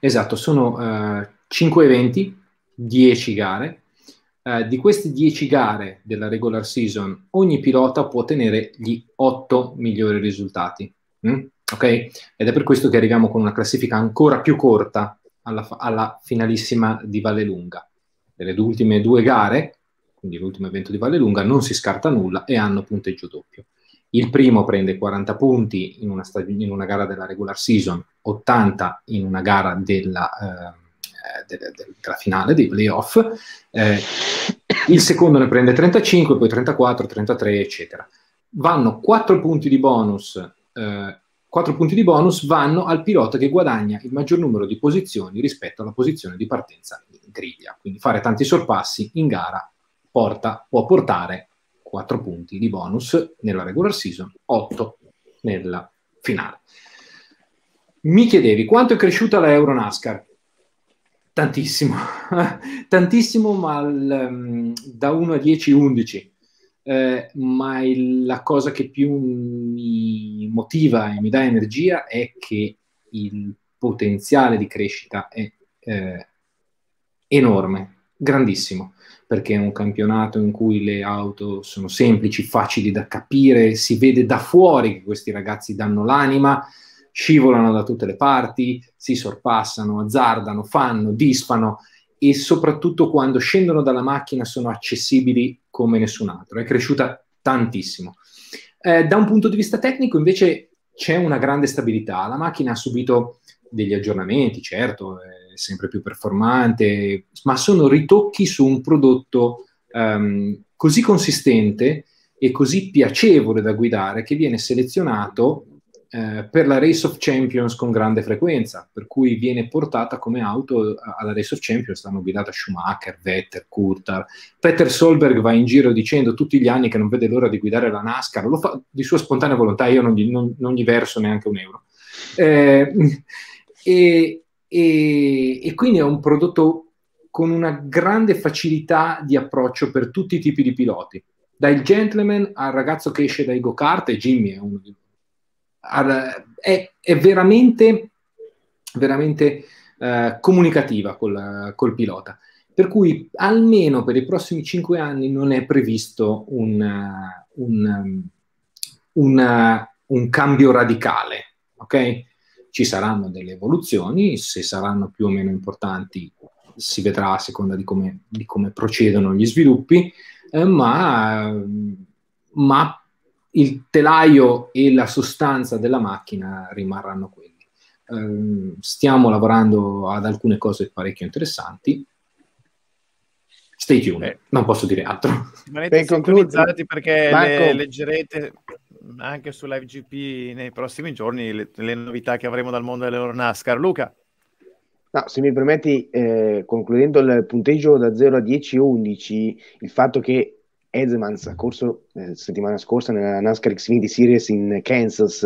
Esatto, sono uh, eh, 5 eventi, 10 gare. Uh, di queste 10 gare della regular season, ogni pilota può ottenere gli 8 migliori risultati. Mm? Ok? Ed è per questo che arriviamo con una classifica ancora più corta alla, alla finalissima di Vallelunga. Delle due, ultime due gare, quindi l'ultimo evento di Vallelunga, non si scarta nulla e hanno punteggio doppio. Il primo prende 40 punti in una, stag- in una gara della regular season, 80 in una gara della, eh, de- della finale dei playoff, eh, il secondo ne prende 35, poi 34, 33, eccetera. Vanno 4 punti di bonus eh, 4 punti di bonus vanno al pilota che guadagna il maggior numero di posizioni rispetto alla posizione di partenza in griglia. Quindi fare tanti sorpassi in gara porta, può portare 4 punti di bonus nella regular season, 8 nella finale. Mi chiedevi quanto è cresciuta la Euro NASCAR? Tantissimo, tantissimo, ma l, mm, da 1 a 10, 11 eh, ma il, la cosa che più mi motiva e mi dà energia è che il potenziale di crescita è eh, enorme, grandissimo, perché è un campionato in cui le auto sono semplici, facili da capire, si vede da fuori che questi ragazzi danno l'anima, scivolano da tutte le parti, si sorpassano, azzardano, fanno, disfano e soprattutto quando scendono dalla macchina sono accessibili come nessun altro. È cresciuta tantissimo. Eh, da un punto di vista tecnico invece c'è una grande stabilità. La macchina ha subito degli aggiornamenti, certo, è sempre più performante, ma sono ritocchi su un prodotto um, così consistente e così piacevole da guidare che viene selezionato eh, per la Race of Champions con grande frequenza, per cui viene portata come auto eh, alla Race of Champions, l'hanno guidata Schumacher, Vetter, Coulthard. Peter Solberg va in giro dicendo tutti gli anni che non vede l'ora di guidare la NASCAR, lo fa di sua spontanea volontà, io non gli, non, non gli verso neanche un euro. Eh, e, e, e quindi è un prodotto con una grande facilità di approccio per tutti i tipi di piloti dal gentleman al ragazzo che esce dai go-kart, e Jimmy è uno di è, è veramente, veramente eh, comunicativa col, col, pilota. Per cui almeno per i prossimi cinque anni non è previsto un, un, un, un cambio radicale, ok? Ci saranno delle evoluzioni, se saranno più o meno importanti si vedrà a seconda di come, di come procedono gli sviluppi, eh, ma, ma il telaio e la sostanza della macchina rimarranno quelli. Um, stiamo lavorando ad alcune cose parecchio interessanti. Stay tuned, eh. non posso dire altro. Per concludere, perché Marco... le leggerete anche sull'IVGP nei prossimi giorni le, le, novità che avremo dal mondo dell'Euro NASCAR. Luca. No, se mi permetti, eh, concludendo il punteggio da 0 a 10 11, il fatto che ha corso eh, settimana scorsa nella NASCAR Xfinity Series in Kansas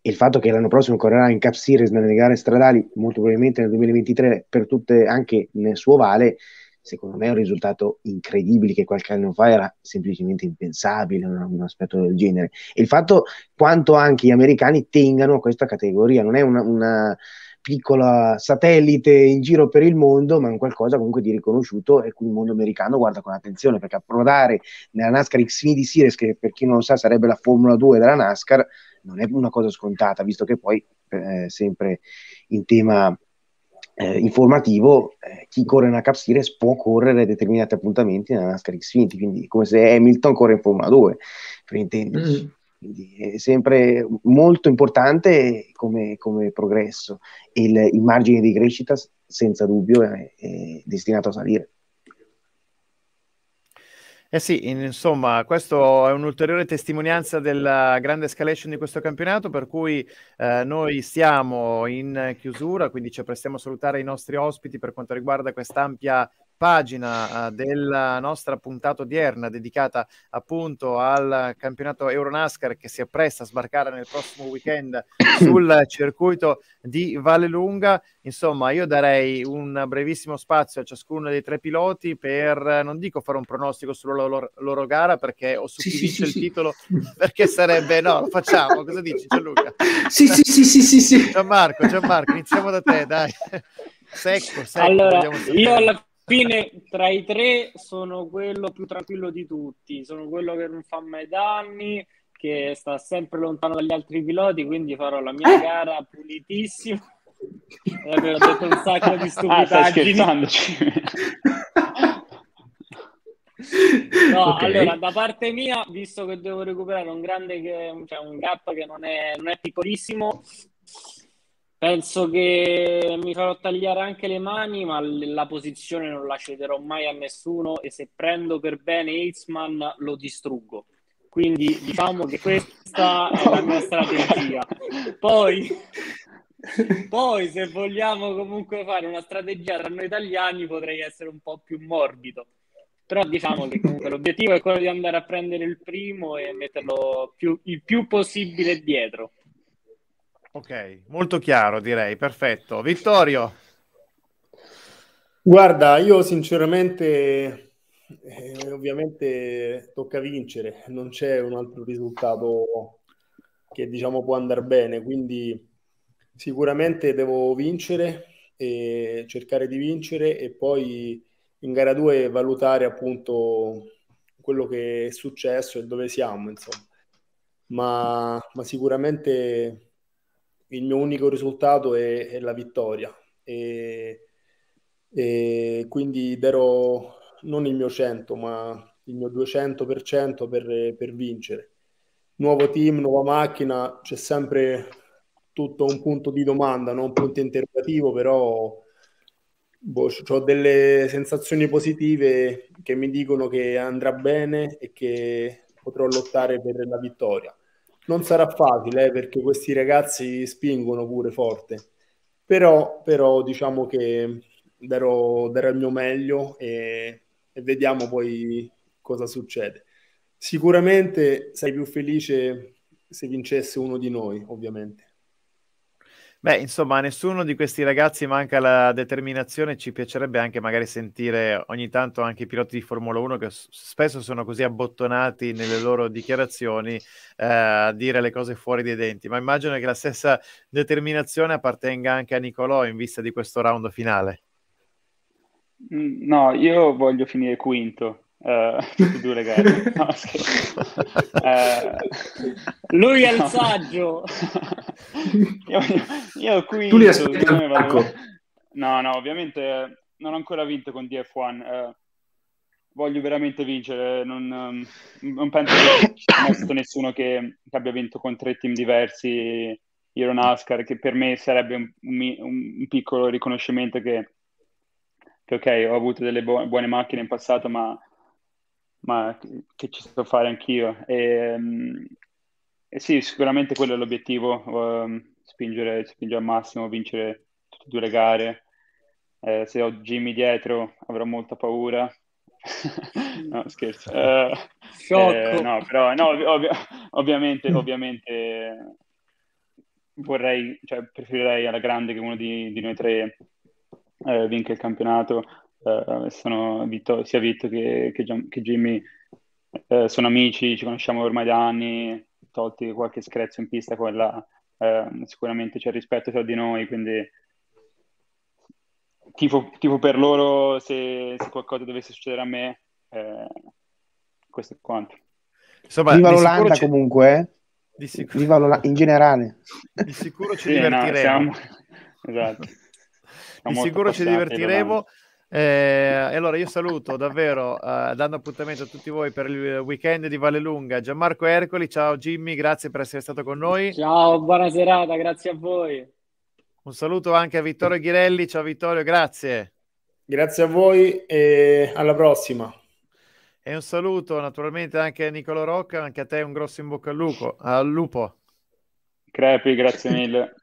e il fatto che l'anno prossimo correrà in Cup Series nelle gare stradali, molto probabilmente nel 2023 per tutte anche nel suo vale, secondo me è un risultato incredibile che qualche anno fa era semplicemente impensabile un, un aspetto del genere. E il fatto quanto anche gli americani tengano questa categoria, non è una, una piccola satellite in giro per il mondo, ma è un qualcosa comunque di riconosciuto e cui il mondo americano guarda con attenzione, perché approdare nella NASCAR Xfinity Series, che per chi non lo sa sarebbe la Formula 2 della NASCAR, non è una cosa scontata, visto che poi eh, sempre in tema eh, informativo, eh, chi corre nella Cup Series può correre determinati appuntamenti nella NASCAR Xfinity, quindi come se Hamilton corre in Formula 2, per intenderci. Mm. Quindi è sempre molto importante come, come progresso. Il, il, margine di crescita senza dubbio è, è destinato a salire. Eh sì, insomma, questo è un'ulteriore testimonianza della grande escalation di questo campionato, per cui eh, noi siamo in chiusura, quindi ci apprestiamo a salutare i nostri ospiti per quanto riguarda questa ampia pagina eh, della nostra puntata odierna dedicata appunto al campionato Euronascar che si appresta a sbarcare nel prossimo weekend sul circuito di Vallelunga. Insomma, io darei un brevissimo spazio a ciascuno dei tre piloti per, non dico fare un pronostico sulla loro, loro gara perché ho su chi sì, vince sì, il sì. titolo perché sarebbe no, facciamo, cosa dici Gianluca? Sì, sì, sì, sì, sì, sì. Gianmarco, Gianmarco, iniziamo da te, dai. Secco, secco. Allora, io alla fine tra i tre sono quello più tranquillo di tutti, sono quello che non fa mai danni, che sta sempre lontano dagli altri piloti, quindi farò la mia eh? gara pulitissima. e Avevo detto un sacco di ah, stupidaggini. Ah, No, okay. allora, da parte mia, visto che devo recuperare un grande che, cioè un gap che non è, non è piccolissimo, Penso che mi farò tagliare anche le mani, ma la posizione non la cederò mai a nessuno e se prendo per bene Eitzmann lo distruggo. Quindi diciamo che questa è la mia strategia. Poi, poi se vogliamo comunque fare una strategia tra noi italiani potrei essere un po' più morbido. Però diciamo che comunque l'obiettivo è quello di andare a prendere il primo e metterlo più, il più possibile dietro. Ok, molto chiaro direi, perfetto. Vittorio. Guarda, io sinceramente, eh, ovviamente tocca vincere, non c'è un altro risultato che diciamo può andare bene, quindi sicuramente devo vincere e cercare di vincere e poi in gara 2 valutare appunto quello che è successo e dove siamo, insomma. Ma, ma sicuramente il mio unico risultato è, è la vittoria. E, e quindi darò non il mio 100, ma il mio 200% per, per vincere. Nuovo team, nuova macchina, c'è sempre tutto un punto di domanda, non un punto interrogativo, però boh, ho delle sensazioni positive che mi dicono che andrà bene e che potrò lottare per la vittoria non sarà facile eh, perché questi ragazzi spingono pure forte, però, però diciamo che darò, darò, il mio meglio e, e, vediamo poi cosa succede. Sicuramente sei più felice se vincesse uno di noi, ovviamente. Beh, insomma, a nessuno di questi ragazzi manca la determinazione, ci piacerebbe anche magari sentire ogni tanto anche i piloti di Formula 1 che s- spesso sono così abbottonati nelle loro dichiarazioni eh, a dire le cose fuori dei denti, ma immagino che la stessa determinazione appartenga anche a Nicolò in vista di questo round finale. Mm, no, io voglio finire quinto, eh, tutte e due le gare. No, uh, lui è il saggio. io, io qui... Tu li aspetti vado... No, no, ovviamente non ho ancora vinto con DF1. Uh, eh. voglio veramente vincere. Non, um, non penso che ci sia mai stato nessuno che, che, abbia vinto con tre team diversi. Iron Ascar, che per me sarebbe un, un, un piccolo riconoscimento che, che, ok, ho avuto delle bu- buone macchine in passato, ma ma che ci sto a fare anch'io. E, ehm, e, eh, sì, sicuramente quello è l'obiettivo, um, spingere, spingere, al massimo, vincere tutte e due le gare. Eh, se ho Jimmy dietro avrò molta paura. no, scherzo. Eh, eh, no, però no, ovvi- ovviamente, mm. ovviamente vorrei, cioè preferirei alla grande che uno di, di noi tre eh, vinca il campionato eh, sono Vito, sia Vito che, che, che Jimmy eh, sono amici, ci conosciamo ormai da anni, tolti qualche screzzo in pista, quella, eh, sicuramente c'è rispetto tra di noi, quindi tipo, tifo per loro se, se, qualcosa dovesse succedere a me, eh, questo è quanto. Insomma, Viva l'Olanda comunque, eh. di sicuro... Viva l'Olanda in generale. Di sicuro ci sì, divertiremo. No, siamo... Esatto. di sicuro ci divertiremo. Eh, e allora io saluto davvero, eh, dando appuntamento a tutti voi per il weekend di Vallelunga. Gianmarco Ercoli, ciao Jimmy, grazie per essere stato con noi. Ciao, buona serata, grazie a voi. Un saluto anche a Vittorio Ghirelli, ciao Vittorio, grazie. Grazie a voi e alla prossima. E un saluto naturalmente anche a Nicolo Rocca, anche a te un grosso in bocca al lupo. Al lupo. Crepi, grazie mille.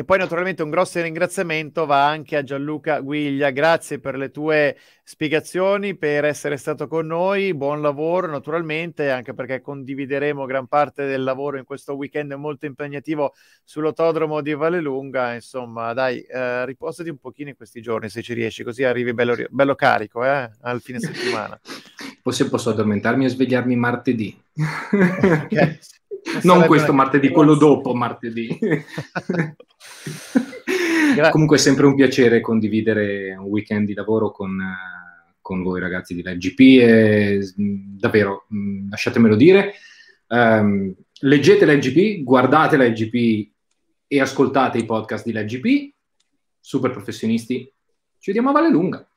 E poi naturalmente un grosso ringraziamento va anche a Gianluca Guiglia, grazie per le tue spiegazioni, per essere stato con noi, buon lavoro naturalmente, anche perché condivideremo gran parte del lavoro in questo weekend molto impegnativo sull'autodromo di Vallelunga, insomma dai, eh, riposati un pochino in questi giorni se ci riesci, così arrivi bello, bello carico eh, al fine settimana. Forse posso addormentarmi e svegliarmi martedì. okay non questo martedì, quello dopo martedì. Comunque è sempre un piacere condividere un weekend di lavoro con, con voi ragazzi di LGP mm, davvero mm, lasciatemelo dire. Um, leggete l'LGP, guardate l'LGP e ascoltate i podcast di LGP. Super professionisti. Ci vediamo a Vale Lunga.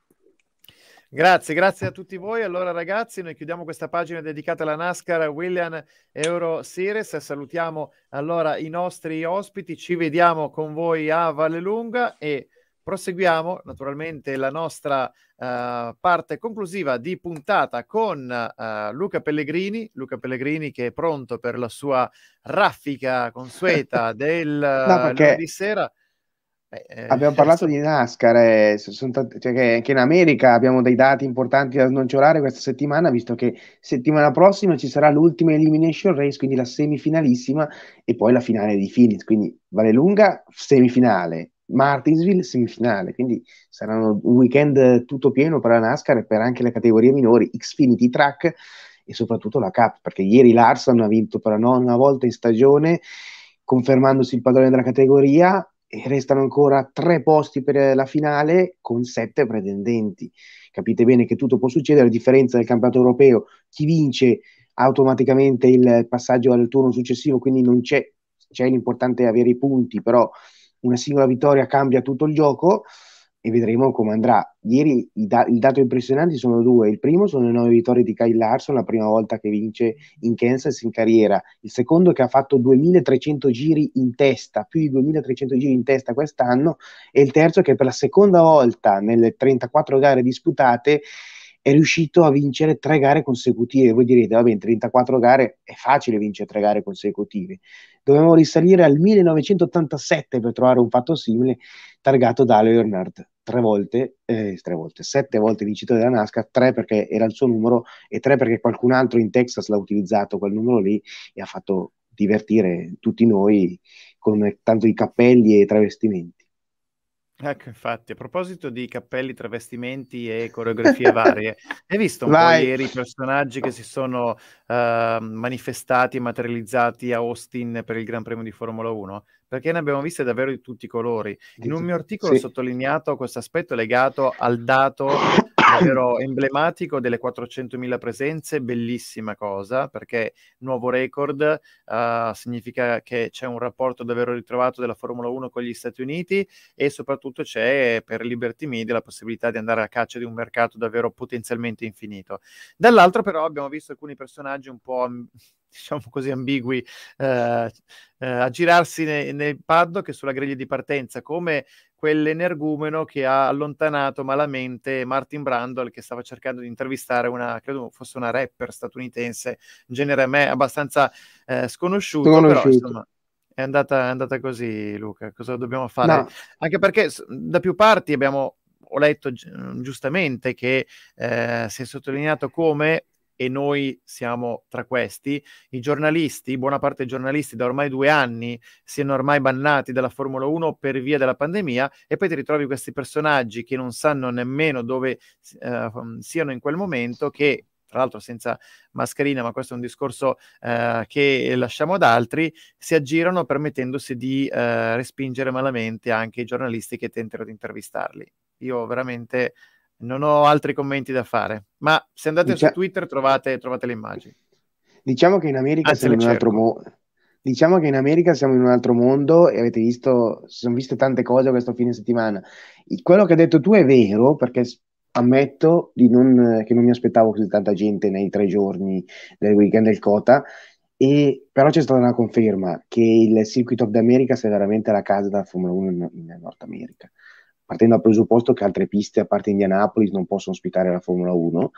Grazie, grazie a tutti voi. Allora ragazzi, noi chiudiamo questa pagina dedicata alla NASCAR William Euro Series. Salutiamo allora i nostri ospiti, ci vediamo con voi a Vallelunga e proseguiamo naturalmente la nostra uh, parte conclusiva di puntata con uh, Luca Pellegrini, Luca Pellegrini che è pronto per la sua raffica consueta del no, perché... lunedì sera. Beh, eh, abbiamo parlato di NASCAR, eh, t- cioè che anche in America abbiamo dei dati importanti da snocciolare questa settimana, visto che settimana prossima ci sarà l'ultima elimination race, quindi la semifinalissima e poi la finale di Phoenix, quindi Vale Lunga semifinale, Martinsville semifinale, quindi saranno un weekend tutto pieno per la NASCAR e per anche le categorie minori, Xfinity Track e soprattutto la Cup, perché ieri Larson ha vinto per la nona volta in stagione confermandosi il padrone della categoria e restano ancora tre posti per eh, la finale con sette pretendenti. Capite bene che tutto può succedere, a differenza del campionato europeo, chi vince automaticamente il passaggio al turno successivo, quindi non c'è, c'è l'importante avere i punti, però una singola vittoria cambia tutto il gioco e vedremo come andrà. Ieri da- il dato impressionante sono due. Il primo sono le nove vittorie di Kyle Larson, la prima volta che vince in Kansas in carriera. Il secondo è che ha fatto 2300 giri in testa, più di 2300 giri in testa quest'anno. E il terzo è che per la seconda volta nelle 34 gare disputate è riuscito a vincere tre gare consecutive. Voi direte, vabbè, in 34 gare è facile vincere tre gare consecutive. Dovevamo risalire al 1987 per trovare un fatto simile, targato da Leonard tre volte, eh, tre volte, sette volte vincitore della NASCAR, tre perché era il suo numero e tre perché qualcun altro in Texas l'ha utilizzato quel numero lì e ha fatto divertire tutti noi con tanto di cappelli e travestimenti. Ecco, infatti, a proposito di cappelli, travestimenti e coreografie varie, hai visto un Vai. po' ieri i personaggi che si sono uh, manifestati e materializzati a Austin per il Gran Premio di Formula 1? Perché ne abbiamo viste davvero di tutti i colori. In un mio articolo sì. ho sottolineato questo aspetto legato al dato Ah! davvero emblematico delle 400.000 presenze, bellissima cosa perché nuovo record uh, significa che c'è un rapporto davvero ritrovato della Formula 1 con gli Stati Uniti e soprattutto c'è per Liberty Media la possibilità di andare a caccia di un mercato davvero potenzialmente infinito. Dall'altro però abbiamo visto alcuni personaggi un po' diciamo così ambigui eh, eh, a girarsi ne, nel paddock e sulla griglia di partenza come quell'energumeno che ha allontanato malamente Martin Brandol che stava cercando di intervistare una, credo fosse una rapper statunitense, in genere a me abbastanza eh, sconosciuto, sconosciuto, però insomma è andata, è andata, così Luca, cosa dobbiamo fare? No. Anche perché da più parti abbiamo, ho letto gi- giustamente che eh, si è sottolineato come e noi siamo tra questi. I giornalisti, buona parte dei giornalisti da ormai due anni siano ormai bannati dalla Formula 1 per via della pandemia e poi ti ritrovi questi personaggi che non sanno nemmeno dove eh, mm, siano in quel momento che tra l'altro senza mascherina, ma questo è un discorso eh, che lasciamo ad altri, si aggirano permettendosi di eh, respingere malamente anche i giornalisti che tentano di intervistarli. Io veramente non ho altri commenti da fare, ma se andate Dici... su Twitter trovate, trovate, le immagini. Diciamo che in America siamo in un altro mondo. Diciamo che in America siamo in un altro mondo e avete visto, si sono viste tante cose questo fine settimana. Quello che hai detto tu è vero, perché ammetto non, che non mi aspettavo così tanta gente nei tre giorni del weekend del Cota, e, però c'è stata una conferma che il Circuit of the Americas è veramente la casa della Formula 1 in, in Nord America partendo dal presupposto che altre piste, a parte Indianapolis, non possono ospitare la Formula 1,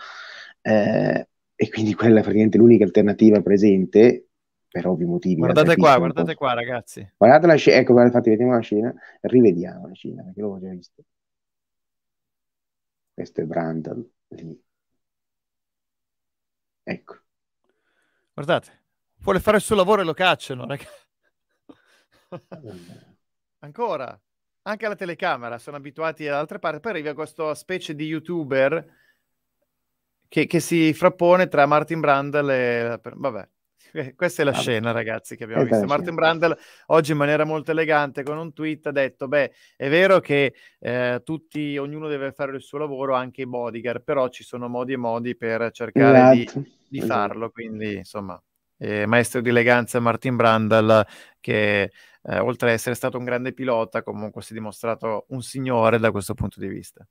eh, e quindi quella è praticamente l'unica alternativa presente, per ovvi motivi. Guardate qua, guardate qua, ragazzi. Guardate la scena, ecco, infatti vediamo la scena, rivediamo la scena, perché l'avevo già visto. Questo è Brandon, lì. Ecco. Guardate, vuole fare il suo lavoro e lo cacciano, ragazzi. Ancora anche alla telecamera, sono abituati da altre parti, poi arriva questa specie di youtuber che, che, si frappone tra Martin Brandel e... Vabbè, questa è la vabbè. scena ragazzi che abbiamo è eh visto. Martin Brandel oggi in maniera molto elegante con un tweet ha detto, beh, è vero che eh, tutti, ognuno deve fare il suo lavoro, anche i bodyguard, però ci sono modi e modi per cercare di, esatto, di esatto. farlo, quindi insomma, eh, maestro di eleganza Martin Brandel che eh, oltre ad essere stato un grande pilota, comunque si è dimostrato un signore da questo punto di vista.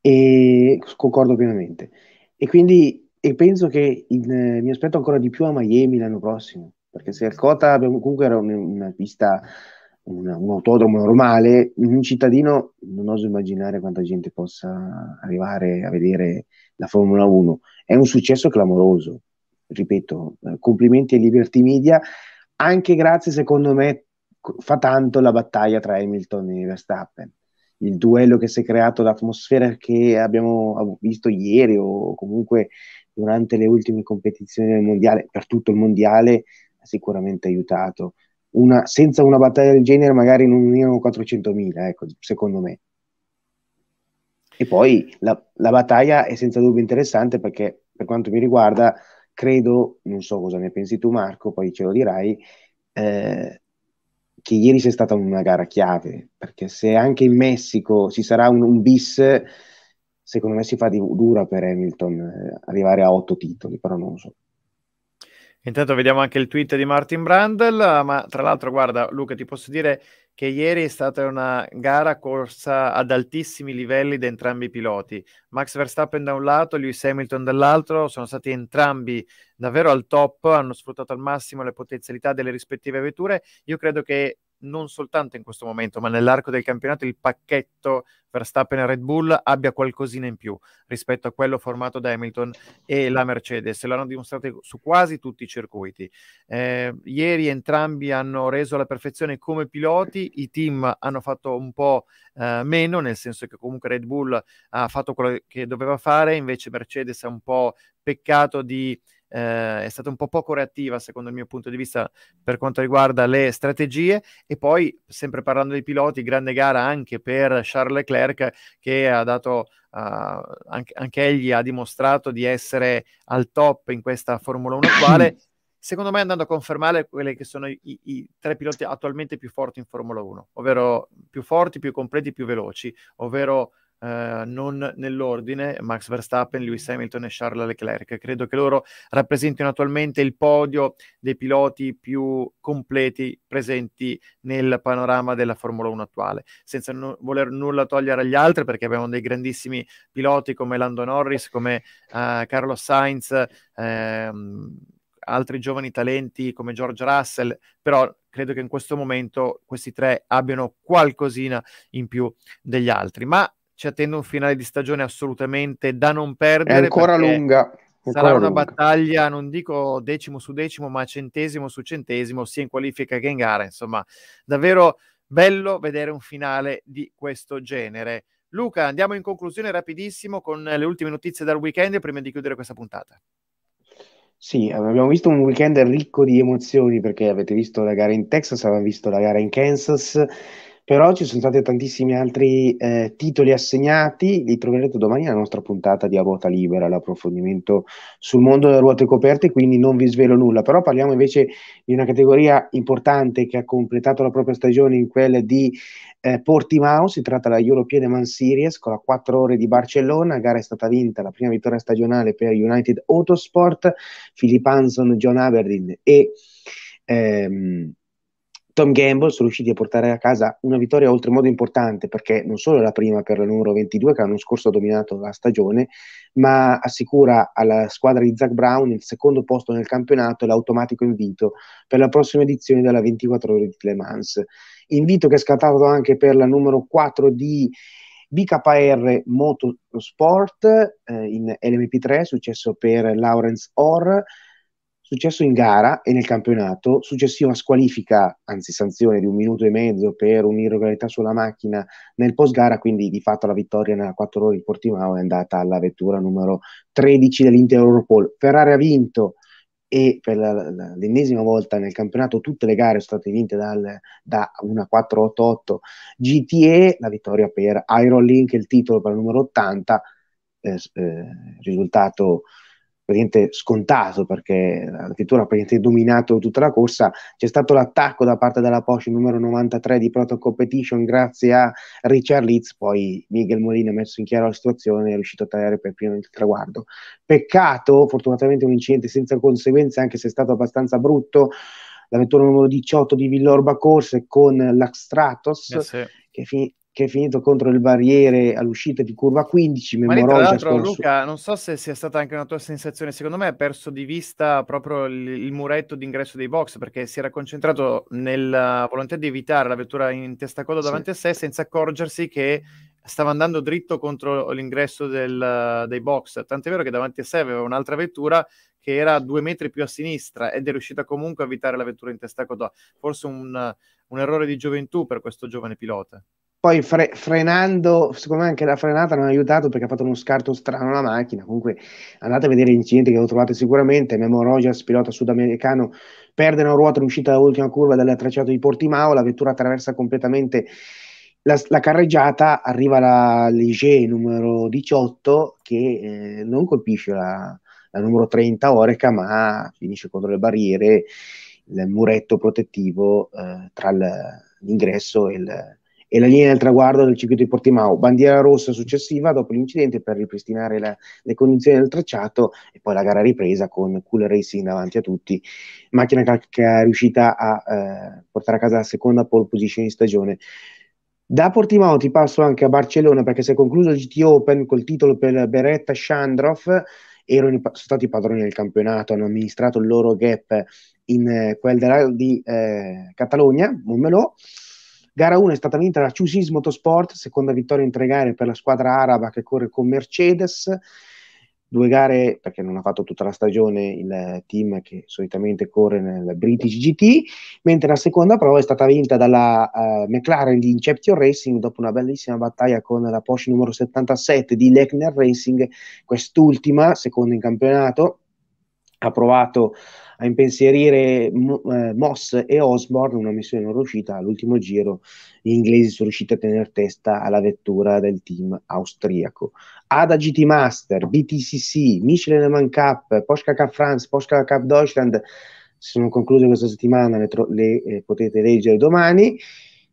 E concordo pienamente. E quindi e penso che in, eh, mi aspetto ancora di più a Miami l'anno prossimo, perché se il Cota comunque era un, una pista, un, un autodromo normale, un cittadino non oso immaginare quanta gente possa arrivare a vedere la Formula 1. È un successo clamoroso, ripeto, eh, complimenti ai Liberty Media anche grazie, secondo me, fa tanto la battaglia tra Hamilton e Verstappen. Il duello che si è creato, l'atmosfera che abbiamo visto ieri o comunque durante le ultime competizioni del mondiale, per tutto il mondiale, ha sicuramente aiutato. Una, senza una battaglia del genere, magari non erano 400.000, ecco, secondo me. E poi la, la battaglia è senza dubbio interessante perché, per quanto mi riguarda, credo, non so cosa ne pensi tu Marco, poi ce lo dirai, eh, che ieri sia stata una gara chiave, perché se anche in Messico ci sarà un, un bis, secondo me si fa di, dura per Hamilton eh, arrivare a otto titoli, però non lo so. Intanto vediamo anche il tweet di Martin Brandel, ma tra l'altro guarda Luca ti posso dire che ieri è stata una gara corsa ad altissimi livelli da entrambi i piloti. Max Verstappen da un lato, Lewis Hamilton dall'altro, sono stati entrambi davvero al top, hanno sfruttato al massimo le potenzialità delle rispettive vetture. Io credo che non soltanto in questo momento, ma nell'arco del campionato il pacchetto Verstappen e Red Bull abbia qualcosina in più rispetto a quello formato da Hamilton e la Mercedes. L'hanno dimostrato su quasi tutti i circuiti. Eh, ieri entrambi hanno reso alla perfezione come piloti, i team hanno fatto un po' eh, meno, nel senso che comunque Red Bull ha fatto quello che doveva fare, invece Mercedes ha un po' peccato di eh, è stata un po' poco reattiva secondo il mio punto di vista per quanto riguarda le strategie e poi sempre parlando dei piloti grande gara anche per Charles Leclerc che ha dato Uh, anche, anche, egli ha dimostrato di essere al top in questa Formula 1 attuale. Secondo me andando a confermare quelli che sono i, i, tre piloti attualmente più forti in Formula 1, ovvero più forti, più completi, più veloci, ovvero Uh, non nell'ordine, Max Verstappen, Lewis Hamilton e Charles Leclerc. Credo che loro rappresentino attualmente il podio dei piloti più completi presenti nel panorama della Formula 1 attuale, senza no- voler nulla togliere agli altri perché abbiamo dei grandissimi piloti come Lando Norris, come uh, Carlos Sainz, ehm, altri giovani talenti come George Russell, però credo che in questo momento questi tre abbiano qualcosina in più degli altri. Ma ci attende un finale di stagione assolutamente da non perdere. È ancora lunga. sarà una battaglia, non dico decimo su decimo, ma centesimo su centesimo, sia in qualifica che in gara. Insomma, davvero bello vedere un finale di questo genere. Luca, andiamo in conclusione rapidissimo con le ultime notizie dal weekend prima di chiudere questa puntata. Sì, abbiamo visto un weekend ricco di emozioni perché avete visto la gara in Texas, avete visto la gara in Kansas, però ci sono stati tantissimi altri eh, titoli assegnati, li troverete domani nella nostra puntata di A Ruota Libera, l'approfondimento sul mondo delle ruote coperte, quindi non vi svelo nulla, però parliamo invece di una categoria importante che ha completato la propria stagione in quella di eh, Portimao, si tratta della European Man Series con la 4 ore di Barcellona, la gara è stata vinta, la prima vittoria stagionale per United Autosport, Philip Hanson, John Aberdeen e... Ehm, Tom Gamble sono riusciti a portare a casa una vittoria oltremodo importante perché non solo è la prima per la numero 22 che l'anno scorso ha dominato la stagione, ma assicura alla squadra di Zach Brown il secondo posto nel campionato e l'automatico invito per la prossima edizione della 24 ore di Le Mans. Invito che è scattato anche per la numero 4 di BKR Motorsport eh, in LMP3, successo per Lawrence Orr successo in gara e nel campionato, successiva squalifica, anzi sanzione di un minuto e mezzo per un'irregolarità sulla macchina nel post gara, quindi di fatto la vittoria nella 4 ore di Portimao è andata alla vettura numero 13 dell'intero Europol. Ferrari ha vinto e per la, la, l'ennesima volta nel campionato tutte le gare sono state vinte dal, da una 488 GTE, la vittoria per Iron Link, il titolo per il numero 80, eh, eh, risultato praticamente scontato perché addirittura praticamente dominato tutta la corsa c'è stato l'attacco da parte della Porsche numero 93 di Proto Competition grazie a Richard Litz, poi Miguel Molina ha messo in chiaro la situazione e è riuscito a tagliare per primo il traguardo peccato fortunatamente un incidente senza conseguenze anche se è stato abbastanza brutto la vettura numero 18 di Villorba Corse con l'Axtratos eh che fin- che è finito contro il barriere all'uscita di curva 15. Ma tra l'altro, Luca, non so se sia stata anche una tua sensazione. Secondo me ha perso di vista proprio il, il muretto d'ingresso dei box perché si era concentrato nella eh, volontà di evitare la vettura in testa coda davanti sì. a sé senza accorgersi che stava andando dritto contro l'ingresso del, eh, dei box. Tant'è vero che davanti a sé aveva un'altra vettura che era due metri più a sinistra ed è riuscita comunque a evitare la vettura in testa coda. Forse un, un errore di gioventù per questo giovane pilota. Poi fre- frenando, secondo me anche la frenata non ha aiutato perché ha fatto uno scarto strano la macchina. Comunque andate a vedere l'incidente che lo trovate sicuramente. Memo Rogers, pilota sudamericano, perde una ruota in uscita dall'ultima curva del tracciato di Portimao. La vettura attraversa completamente la, la, carreggiata. Arriva la Ligé numero 18 che eh, non colpisce la, la numero 30 Oreca, ma finisce contro le barriere, il muretto protettivo eh, tra l'ingresso e il e la linea del traguardo del circuito di Portimao. Bandiera rossa successiva dopo l'incidente per ripristinare la, le condizioni del tracciato e poi la gara ripresa con Cool Racing davanti a tutti. Macchina che è riuscita a eh, portare a casa la seconda pole position di stagione. Da Portimao ti passo anche a Barcellona perché si è concluso il GT Open col titolo per Beretta Shandroff. Erano, sono stati i padroni del campionato, hanno amministrato il loro gap in eh, quel della, di eh, Catalogna, Montmelò. Gara 1 è stata vinta da Chusis Motorsport, seconda vittoria in tre gare per la squadra araba che corre con Mercedes. Due gare perché non ha fatto tutta la stagione il team che solitamente corre nel British GT, mentre la seconda prova è stata vinta dalla uh, McLaren di Inception Racing dopo una bellissima battaglia con la Porsche numero 77 di Lechner Racing, quest'ultima, seconda in campionato, ha provato a impensierire eh, Moss e Osborne, una missione non riuscita all'ultimo giro, gli inglesi sono riusciti a tenere testa alla vettura del team austriaco. ADA GT Master, BTCC, Michelin Man Cup, Posca Cup France, Posca Cup Deutschland si sono concluse questa settimana, le, tro- le eh, potete leggere domani.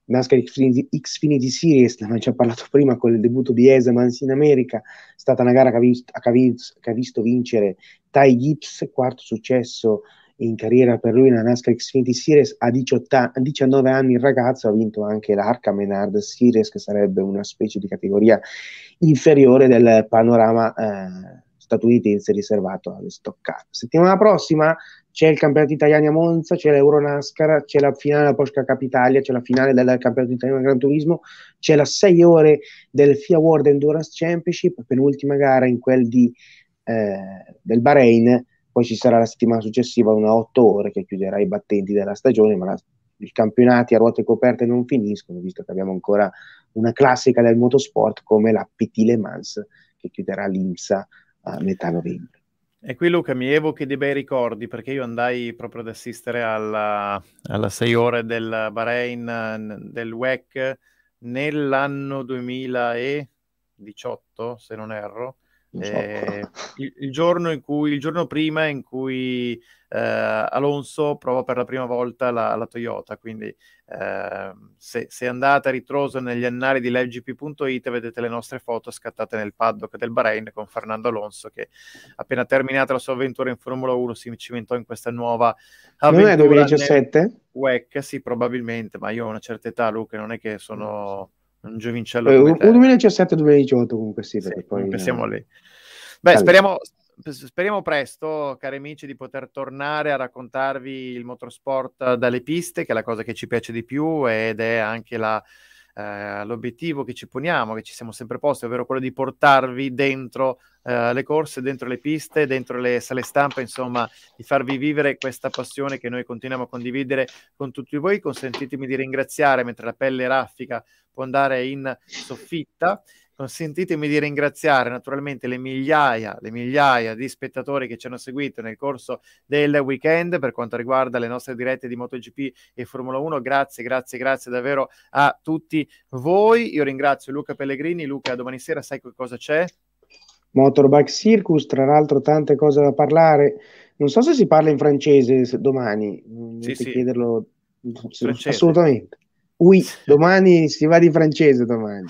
NASCAR Xfinity, Xfinity Series, ne abbiamo già parlato prima con il debutto di Esemans in America, è stata una gara che ha, vist- che ha, vist- che ha visto vincere Ty Gibbs, quarto successo in carriera per lui nella NASCAR Xfinity Series a, 18, a 19 anni il ragazzo ha vinto anche l'Arca Menard Series che sarebbe una specie di categoria inferiore del panorama eh, statunitense riservato alle stoccate. Settimana prossima c'è il campionato italiano a Monza, c'è l'Euro NASCAR, c'è la finale della Porsche Capitalia, c'è la finale del campionato italiano Gran Turismo, c'è la 6 ore del FIA World Endurance Championship, penultima gara in quel di eh, del Bahrain, poi ci sarà la settimana successiva una 8 ore che chiuderà i battenti della stagione, ma la, i campionati a ruote coperte non finiscono, visto che abbiamo ancora una classica del motorsport come la PT Le Mans che chiuderà l'Insa a metà novembre. E qui Luca mi evochi dei bei ricordi perché io andai proprio ad assistere alla, alla 6 ore del Bahrain del WEC nell'anno 2018, se non erro, eh, il, il, giorno cui, il, giorno prima in cui eh, Alonso prova per la prima volta la, la Toyota, quindi eh, se, se, andate a ritroso negli annali di livegp.it vedete le nostre foto scattate nel paddock del Bahrain con Fernando Alonso che appena terminata la sua avventura in Formula 1 si cimentò in questa nuova avventura. Non è 2017? WEC, sì probabilmente, ma io ho una certa età Luca, non è che sono... No un giovincello eh, un 2017-2018 comunque sì, perché sì, poi pensiamo a lei. Beh, speriamo, speriamo presto, cari amici, di poter tornare a raccontarvi il motorsport dalle piste, che è la cosa che ci piace di più ed è anche la, eh, l'obiettivo che ci poniamo, che ci siamo sempre posti, ovvero quello di portarvi dentro eh, le corse, dentro le piste, dentro le sale stampa, insomma, di farvi vivere questa passione che noi continuiamo a condividere con tutti voi. Consentitemi di ringraziare mentre la pelle raffica può andare in soffitta consentitemi di ringraziare naturalmente le migliaia, le migliaia di spettatori che ci hanno seguito nel corso del weekend per quanto riguarda le nostre dirette di MotoGP e Formula 1. Grazie, grazie, grazie davvero a tutti voi. Io ringrazio Luca Pellegrini. Luca, domani sera sai che cosa c'è? Motorbike Circus, tra l'altro tante cose da parlare. Non so se si parla in francese domani, mm, sì, sì. chiederlo francese. assolutamente. Oui, domani si va di francese domani.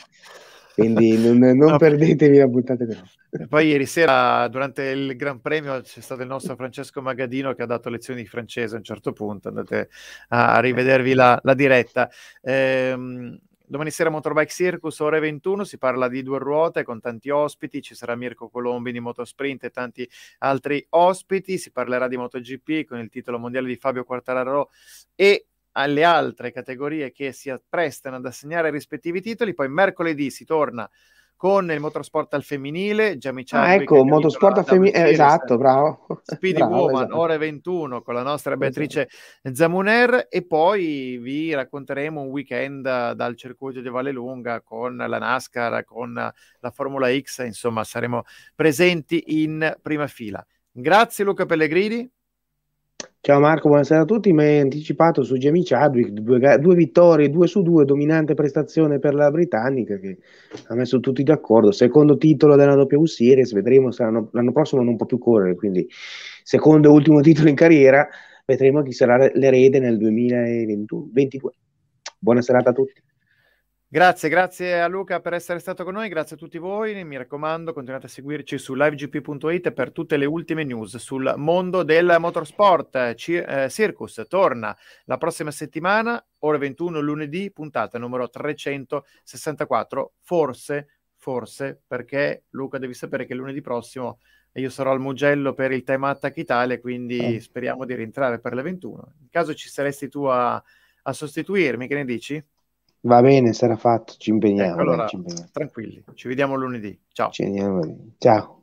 Quindi non, non no, perdetevi la puntata che no. Poi ieri sera durante il Gran Premio c'è stato il nostro Francesco Magadino che ha dato lezioni di francese a un certo punto, andate a rivedervi la, la diretta. Ehm, Domani sera Motorbike Circus, ore 21, si parla di due ruote con tanti ospiti, ci sarà Mirko Colombi di Motosprint e tanti altri ospiti, si parlerà di MotoGP con il titolo mondiale di Fabio Quartararo e alle altre categorie che si apprestano ad assegnare i rispettivi titoli. Poi mercoledì si torna con il motorsport al femminile, Jamie Chadwick. Ah, ecco, motorsport al femminile, eh, esatto, bravo. Speedy bravo, Woman, esatto. ore 21, con la nostra esatto. Beatrice esatto. Zamuner, e poi vi racconteremo un weekend eh, dal circuito di Valle con la NASCAR, con la Formula X, insomma, saremo presenti in prima fila. Grazie Luca Pellegrini. Ciao Marco, buonasera a tutti. Mi hai anticipato su Jamie Chadwick, due, due, vittorie, due su due, dominante prestazione per la Britannica che ha messo tutti d'accordo. Secondo titolo della W Series, vedremo se l'anno, l'anno prossimo non può più correre, quindi secondo e ultimo titolo in carriera, vedremo chi sarà l'erede nel 2022. Buona serata a tutti. Grazie, grazie a Luca per essere stato con noi, grazie a tutti voi, mi raccomando continuate a seguirci su livegp.it per tutte le ultime news sul mondo del motorsport. Ci, eh, Circus torna la prossima settimana, ore 21 lunedì, puntata numero 364, forse, forse, perché Luca devi sapere che lunedì prossimo io sarò al Mugello per il tema Attack Italia, quindi eh. speriamo di rientrare per le 21. In caso ci saresti tu a, a sostituirmi, che ne dici? Va bene, sarà fatto, ci impegniamo. Ecco, allora, ci impegniamo. tranquilli, ci vediamo lunedì. Ciao. Ci vediamo lunedì. Ciao.